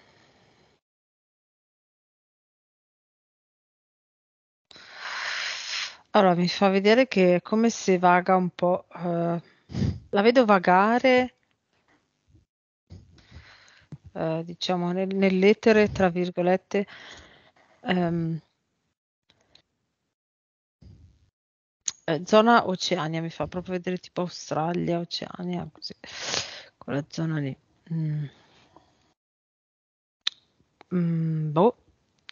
Allora, mi fa vedere che è come se vaga un po', ehm, la vedo vagare ehm, diciamo nel nell'etere, tra virgolette, ehm eh, zona Oceania, mi fa proprio vedere tipo Australia, Oceania, così, quella zona lì. Mh. Mhmm, mm, boh,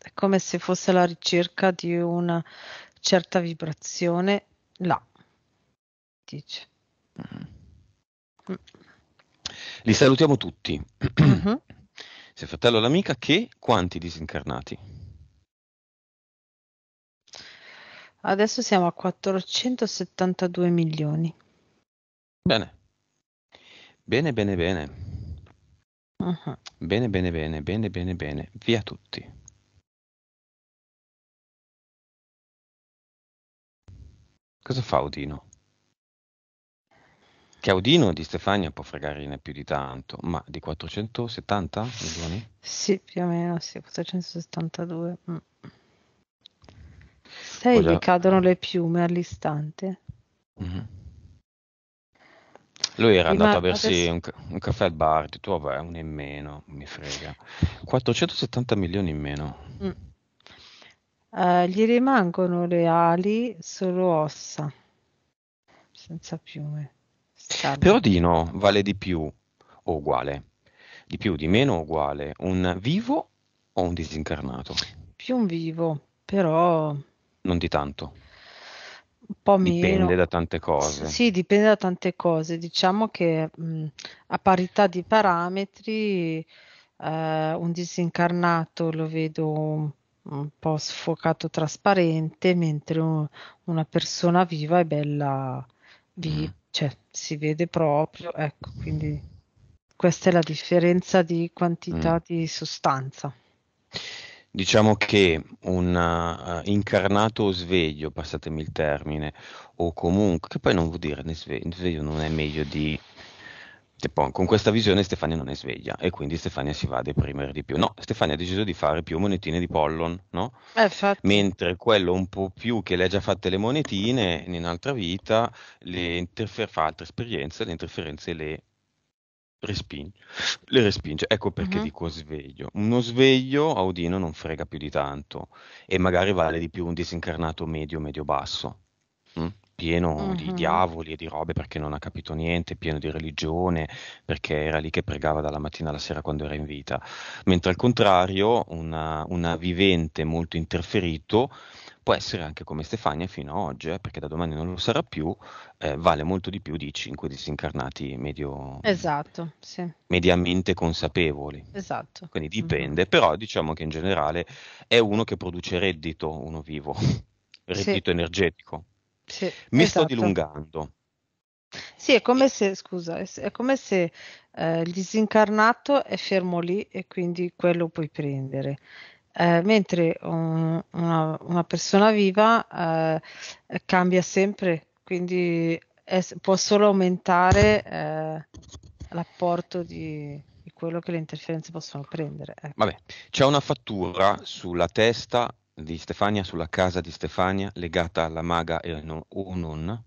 è come se fosse la ricerca di una certa vibrazione là, dice. Mm. Li salutiamo tutti. Mm-hmm. Sei fratello l'amica, che quanti disincarnati? Adesso siamo a 472 milioni. Bene. Bene, bene, bene. Uh-huh. Bene, bene, bene, bene, bene, bene. Via tutti. Cosa fa Odino? Che Odino di Stefania può fregarne più di tanto, ma di 470 milioni? Sì, più o meno, sì, 472. Mm. Sai, Cosa... gli cadono le piume all'istante. Mm-hmm. Lui era Prima, andato a bersi adesso... un, un, caffè al bar, tu vabbè, un in meno, mi frega. 470 milioni in meno. Mm. Ehm, gli rimangono le ali, solo ossa, senza piume. Stabile. Però di vale di più o uguale. Di più, di meno o uguale. Un vivo o un disincarnato? Più un vivo, però... Non di tanto. Un po' meno. Dipende da tante cose. S- sì, dipende da tante cose. Diciamo che mh, mm, a parità di parametri eh, un disincarnato lo vedo un po' sfocato trasparente, mentre un- una persona viva è bella, vi- mm. cioè si vede proprio, ecco, quindi questa è la differenza di quantità Mm. di sostanza. Diciamo che un eh, incarnato sveglio, passatemi il termine, o comunque, che poi non vuol dire né sve- sveglio non è meglio di Tipo, con questa visione Stefania non è sveglia e quindi Stefania si va a deprimere di più. No, Stefania ha deciso di fare più monetine di pollon, no? Eh, Mentre quello un po' più che le ha già fatte le monetine in un'altra vita, interfer- fa altre esperienze, le interferenze le respinge. Le respinge. Ecco perché uh-huh. dico sveglio. Uno sveglio a Odino non frega più di tanto e magari vale di più un disincarnato medio, medio basso. Mm? pieno uh-huh. di diavoli e di robe perché non ha capito niente, pieno di religione, perché era lì che pregava dalla mattina alla sera quando era in vita. Mentre al contrario, una, una vivente molto interferito può essere anche come Stefania fino ad oggi, eh, perché da domani non lo sarà più, eh, vale molto di più di cinque disincarnati medio, esatto, sì. mediamente consapevoli. Esatto. Quindi dipende, mm-hmm. però diciamo che in generale è uno che produce reddito, uno vivo, reddito sì. energetico. Sì, Mi esatto. sto dilungando. Sì, è come se, scusa, è come se eh, il disincarnato è fermo lì e quindi quello puoi prendere. Eh, mentre un, una, una, persona viva eh, cambia sempre, quindi è, può solo aumentare eh, l'apporto di, di, quello che le interferenze possono prendere. Ecco. Vabbè, c'è una fattura sulla testa di Stefania sulla casa di Stefania legata alla maga Unun.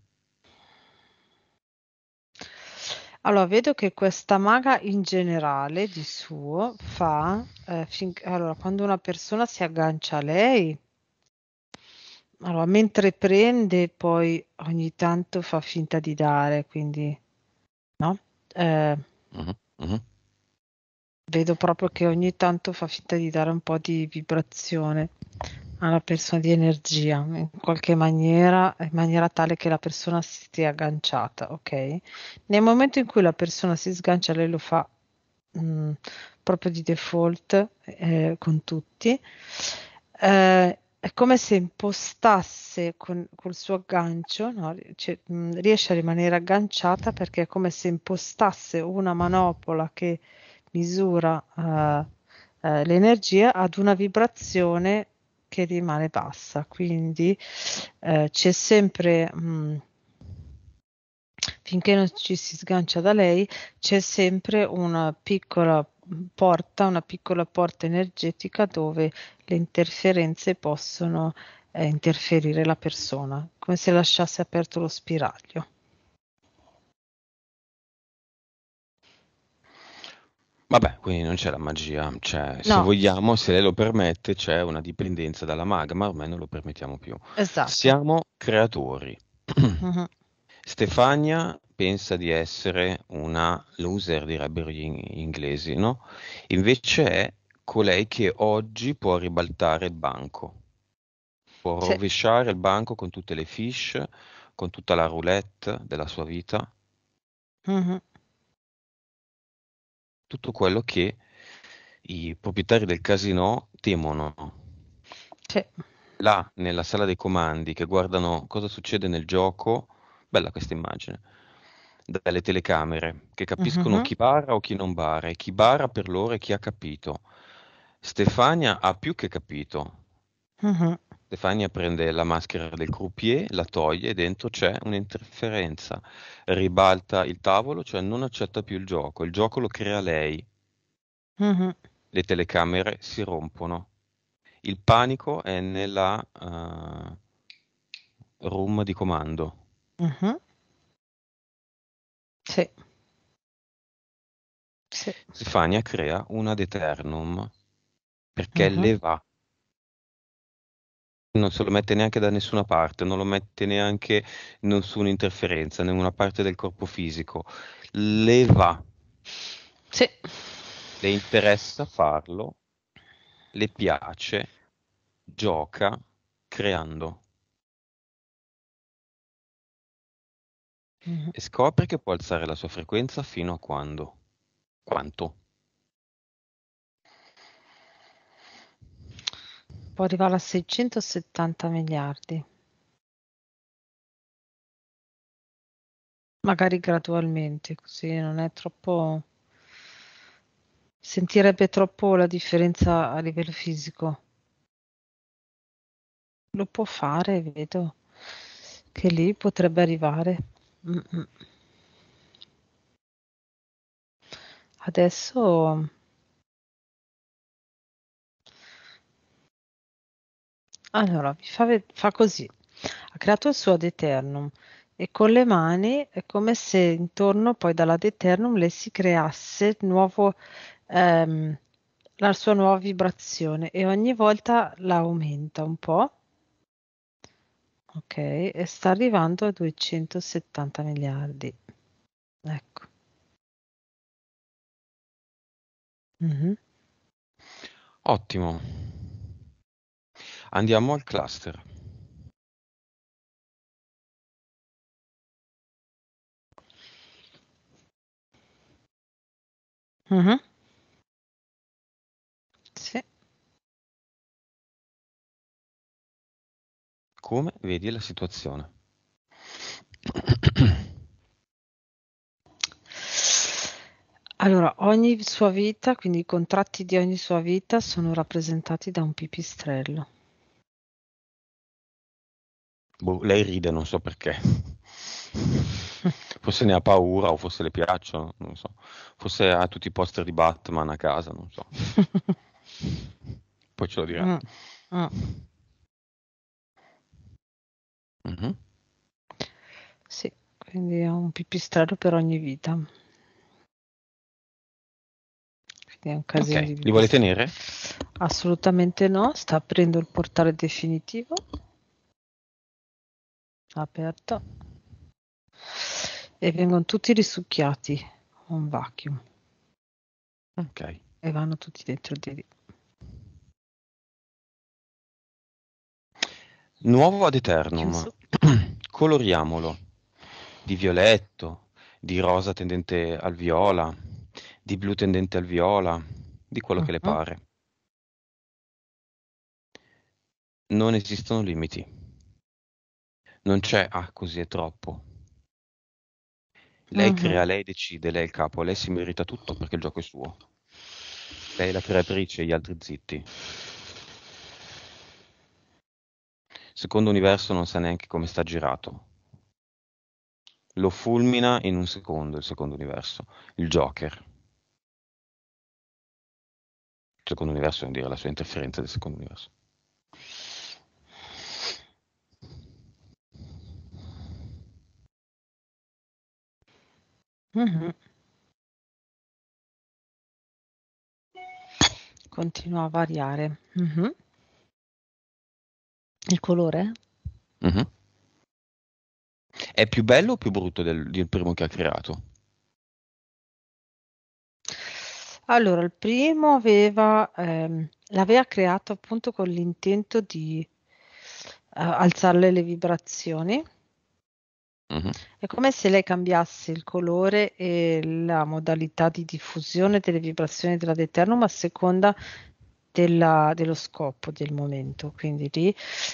Allora, vedo che questa maga in generale di suo fa, eh, fin- allora, quando una persona si aggancia a lei, allora, mentre prende poi ogni tanto fa finta di dare, quindi, no? Eh, uh-huh, uh-huh vedo proprio che ogni tanto fa finta di dare un po' di vibrazione alla persona di energia in qualche maniera, in maniera tale che la persona si stia agganciata, ok? Nel momento in cui la persona si sgancia, lei lo fa mh, mm, proprio di default eh, con tutti. Eh, è come se impostasse con, col suo aggancio, no? cioè, mh, mm, riesce a rimanere agganciata perché è come se impostasse una manopola che misura uh, uh, l'energia ad una vibrazione che rimane bassa, quindi uh, c'è sempre, mh, mm, finché non ci si sgancia da lei, c'è sempre una piccola porta, una piccola porta energetica dove le interferenze possono eh, interferire la persona, come se lasciasse aperto lo spiraglio. Vabbè, quindi non c'è la magia, cioè, se vogliamo, se lei lo permette, c'è una dipendenza dalla maga, ma ormai non lo permettiamo più. Esatto. Siamo creatori. Mhm. Stefania pensa di essere una loser, direbbero gli inglesi, no? Invece è colei che oggi può ribaltare il banco, può Sì. rovesciare il banco con tutte le fish, con tutta la roulette della sua vita. Mh-mh tutto quello che i proprietari del casino temono. Sì. Là, nella sala dei comandi, che guardano cosa succede nel gioco, bella questa immagine, dalle telecamere, che capiscono uh-huh. chi bara o chi non bara, e chi bara per loro e chi ha capito. Stefania ha più che capito, Uh-huh. Stefania prende la maschera del croupier, la toglie e dentro c'è un'interferenza. Ribalta il tavolo, cioè non accetta più il gioco. Il gioco lo crea lei. Uh-huh. Le telecamere si rompono. Il panico è nella uh, room di comando. Uh-huh. Sì. sì. Stefania crea una deternum perché uh-huh. le va non se lo mette neanche da nessuna parte, non lo mette neanche nessuna interferenza, nessuna parte del corpo fisico. Le va. Sì. Le interessa farlo, le piace, gioca creando. Mm-hmm. E scopre che può alzare la sua frequenza fino a quando? Quanto? può arrivare a 670 miliardi. Magari gradualmente, così non è troppo... sentirebbe troppo la differenza a livello fisico. Lo può fare, vedo che lì potrebbe arrivare. Mm, mm. Adesso Allora, mi fa fa così: ha creato il suo Ad eternum e con le mani è come se intorno poi dall'Ad eternum le si creasse nuovo ehm, la sua nuova vibrazione e ogni volta la aumenta un po'. Ok, e sta arrivando a 270 miliardi. Ecco. Mh-mh. Ottimo. Andiamo al cluster. Mh-mh. Sì. Come vedi la situazione? Allora, ogni sua vita, quindi i contratti di ogni sua vita sono rappresentati da un pipistrello. Boh, lei ride, non so perché. forse ne ha paura o forse le piacciono, non so. Forse ha tutti i poster di Batman a casa, non so. Poi ce lo dirà. Uh, uh. Mm-hmm. Sì, quindi è un pipistrello per ogni vita. Quindi è un casino okay. Li vuole tenere? Assolutamente no, sta aprendo il portale definitivo aperta e vengono tutti risucchiati un vacuum. Ok. E vanno tutti dentro di lì. Nuovo ad eternum. Chiuso. Coloriamolo di violetto, di rosa tendente al viola, di blu tendente al viola, di quello uh-huh. che le mhm. pare. Non esistono limiti non c'è ah così è troppo. Lei uh-huh. crea, lei decide, lei è il capo, lei si merita tutto perché il gioco è suo. Lei è la creatrice, gli altri zitti. Secondo universo non sa neanche come sta girato. Lo fulmina in un secondo il secondo universo, il Joker. Il secondo universo vuol dire la sua interferenza del secondo universo. Mh-mh. Continua a variare. Mh-mh. Il colore? Mh-mh. È più bello o più brutto del del primo che ha creato? Allora, il primo aveva ehm, l'aveva creato appunto con l'intento di a eh, alzarle le vibrazioni. Mm-hmm. È come se lei cambiasse il colore e la modalità di diffusione delle vibrazioni della Deternum a seconda della, dello scopo del momento. Quindi lì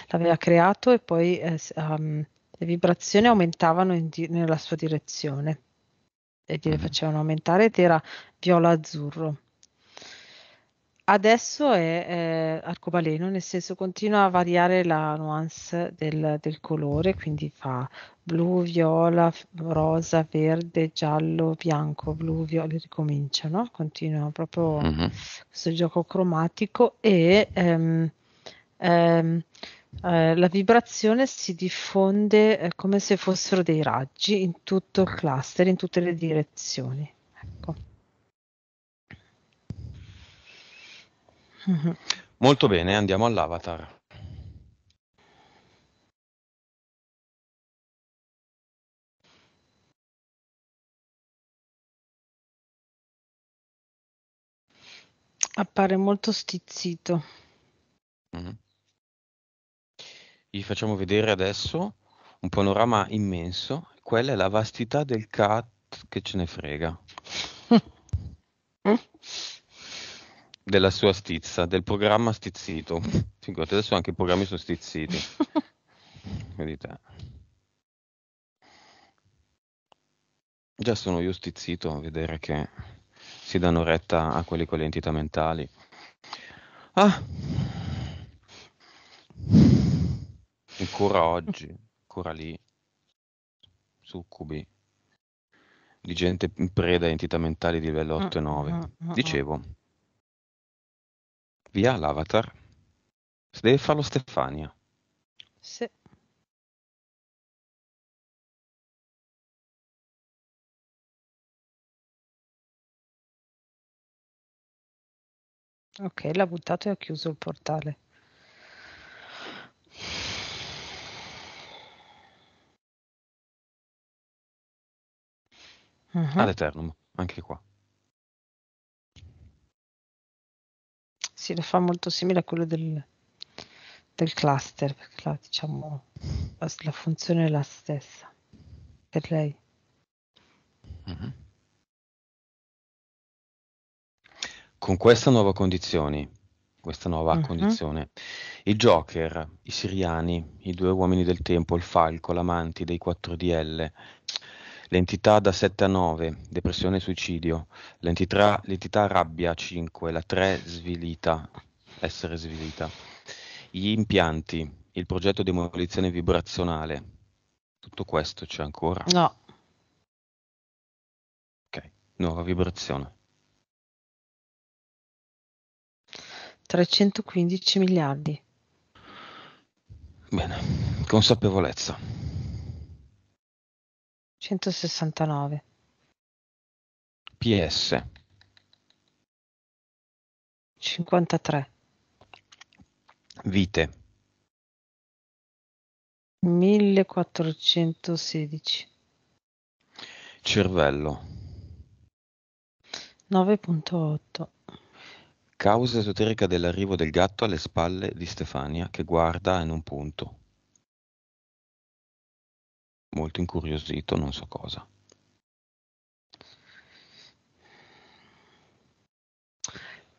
l'aveva creato e poi eh, um, le vibrazioni aumentavano di- nella sua direzione e gliele mm-hmm. facevano aumentare ed era viola-azzurro. Adesso è eh, arcobaleno, nel senso continua a variare la nuance del, del colore, quindi fa blu, viola, rosa, verde, giallo, bianco, blu, viola, ricomincia, no? Continua proprio uh-huh. questo gioco cromatico e ehm, ehm, eh, la vibrazione si diffonde eh, come se fossero dei raggi in tutto il cluster, in tutte le direzioni. Mm-hmm. Molto bene, andiamo all'avatar. Appare molto stizzito. Mm. Mm-hmm. Vi facciamo vedere adesso un panorama immenso. Quella è la vastità del cat che ce ne frega. Mm della sua stizza, del programma stizzito. Figurati, adesso anche i programmi sono stizziti. Verità. Già sono io stizzito a vedere che si danno retta a quelli con le entità mentali. Ah! Ancora oggi, ancora lì, succubi di gente in preda a entità mentali di livello 8 e 9. Mm, mm, mm, Dicevo via l'avatar. Stefano Stefania. Sì. Ok, l'ha buttato e ha chiuso il portale. Uh -huh. Ad mhm. eternum, anche qua. si lo fa molto simile a quello del, del cluster, perché la, diciamo, la, la, funzione è la stessa per lei. Mm-hmm. Con questa nuova condizione, questa nuova mm-hmm. condizione, i Joker, i Siriani, i due uomini del tempo, il Falco, l'amante dei 4DL, l'entità da 7 a 9, depressione e suicidio, l'entità, l'entità rabbia 5, la 3 svilita, essere svilita, gli impianti, il progetto di demolizione vibrazionale, tutto questo c'è ancora? No. Ok, nuova vibrazione. 315 miliardi. Bene, consapevolezza. 169 PS cinquantatré Vite 1416 Cervello 9.8 Causa esoterica dell'arrivo del gatto alle spalle di Stefania che guarda in un punto molto incuriosito, non so cosa.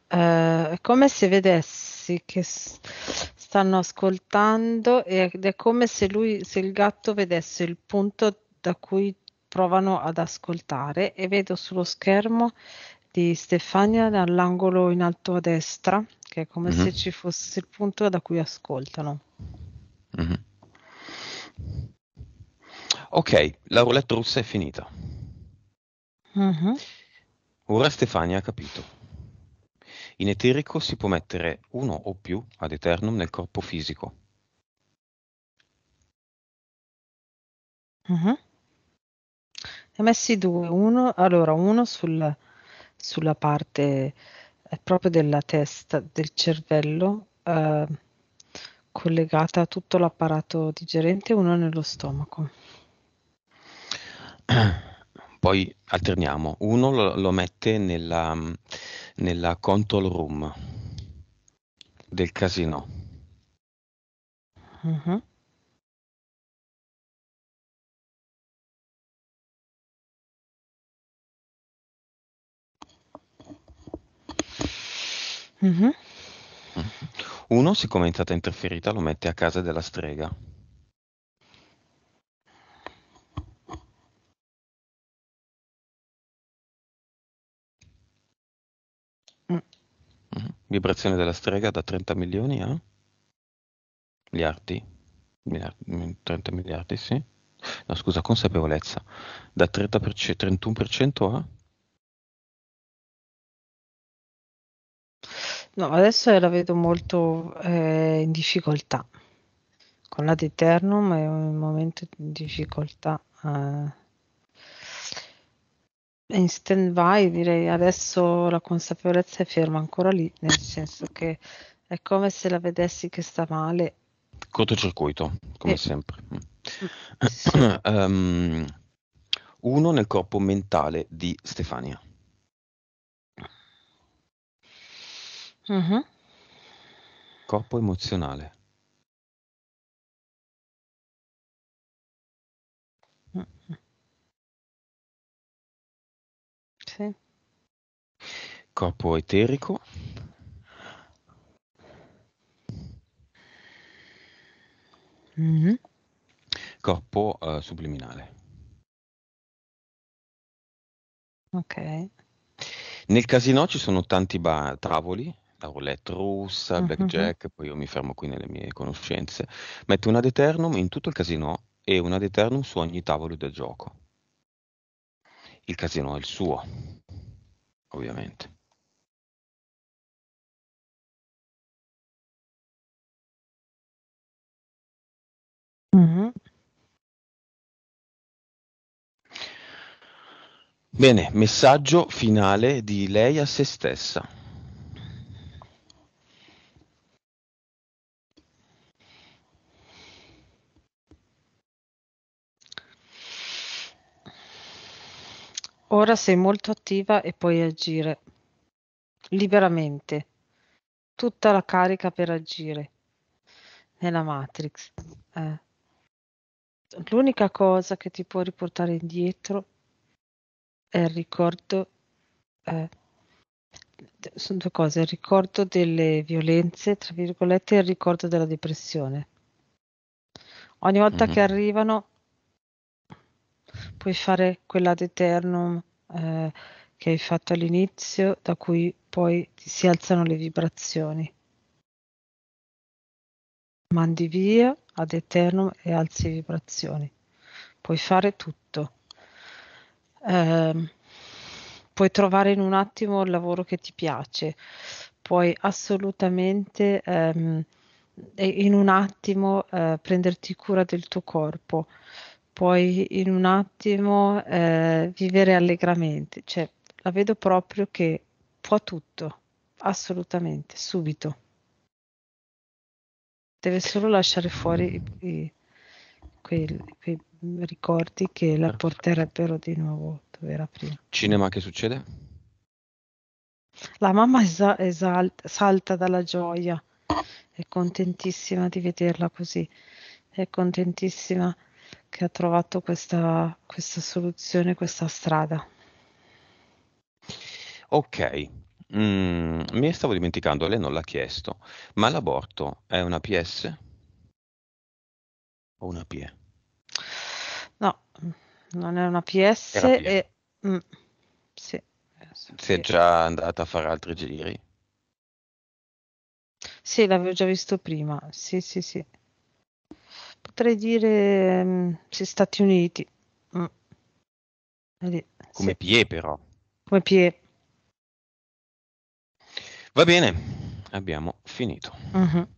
Eh, è come se vedessi che stanno ascoltando ed è come se, lui, se il gatto vedesse il punto da cui provano ad ascoltare e vedo sullo schermo di Stefania dall'angolo in alto a destra, che è come mm-hmm. se mhm. ci fosse il punto da cui ascoltano. Mm-hmm. Ok, la roulette russa è finita. Uh-huh. Ora Stefania ha capito. In eterico si può mettere uno o più ad eternum nel corpo fisico. Uh-huh. Ne messi due, uno, allora uno sul, sulla parte proprio della testa, del cervello, eh, collegata a tutto l'apparato digerente, uno nello stomaco. poi alterniamo. Uno lo, lo mette nella, nella control room del casino. Uh -huh. Uh -huh. Uno, siccome è stata interferita, lo mette a casa della strega. Vibrazione della strega da 30 milioni a eh? miliardi, miliardi 30 miliardi, sì. No, scusa, consapevolezza da 30%, 31% a No, adesso la vedo molto eh, in difficoltà. Con la Eternum è un momento di difficoltà. Eh in stand by direi, adesso la consapevolezza è ferma ancora lì, nel senso che è come se la vedessi che sta male. Cortocircuito, come eh. sempre. um, uno nel corpo mentale di Stefania. Uh-huh. Corpo emozionale. F. Corpo eterico. Mm-hmm. Corpo uh, subliminale. Ok. Nel casino ci sono tanti ba- tavoli, la roulette russa, mm-hmm. blackjack, uh-huh. poi io mi fermo qui nelle mie conoscenze. Metto una ad eternum in tutto il casino e una ad eternum su ogni tavolo da gioco il casino è il suo, ovviamente. Mm-hmm. Bene, messaggio finale di lei a se stessa. Ora sei molto attiva e puoi agire liberamente. Tutta la carica per agire nella Matrix. Eh. L'unica cosa che ti può riportare indietro è il ricordo. Eh, sono due cose: il ricordo delle violenze, tra virgolette, e il ricordo della depressione. Ogni volta mm-hmm. che mhm. arrivano puoi fare quella ad eternum eh, che hai fatto all'inizio, da cui poi si alzano le vibrazioni. Mandi via ad eternum e alzi le vibrazioni. Puoi fare tutto. Eh, puoi trovare in un attimo il lavoro che ti piace, puoi assolutamente ehm, in un attimo eh, prenderti cura del tuo corpo puoi in un attimo eh, vivere allegramente, cioè la vedo proprio che può tutto, assolutamente, subito. Deve solo lasciare fuori i, quei, quei ricordi che la porterebbero di nuovo dove era prima. Cinema che succede? La mamma esa- esalta, salta dalla gioia, è contentissima di vederla così, è contentissima che ha trovato questa, questa soluzione, questa strada. Ok, mm, mi stavo dimenticando, lei non l'ha chiesto, ma l'aborto è una PS o una PE? No, non è una PS. e, mm, sì, si è già andata a fare altri giri? Sì, l'avevo già visto prima. Sì, sì, sì potrei dire um, sì, Stati Uniti. Mm. Come sì. PIE però. Come PIE. Va bene, abbiamo finito. Mm-hmm.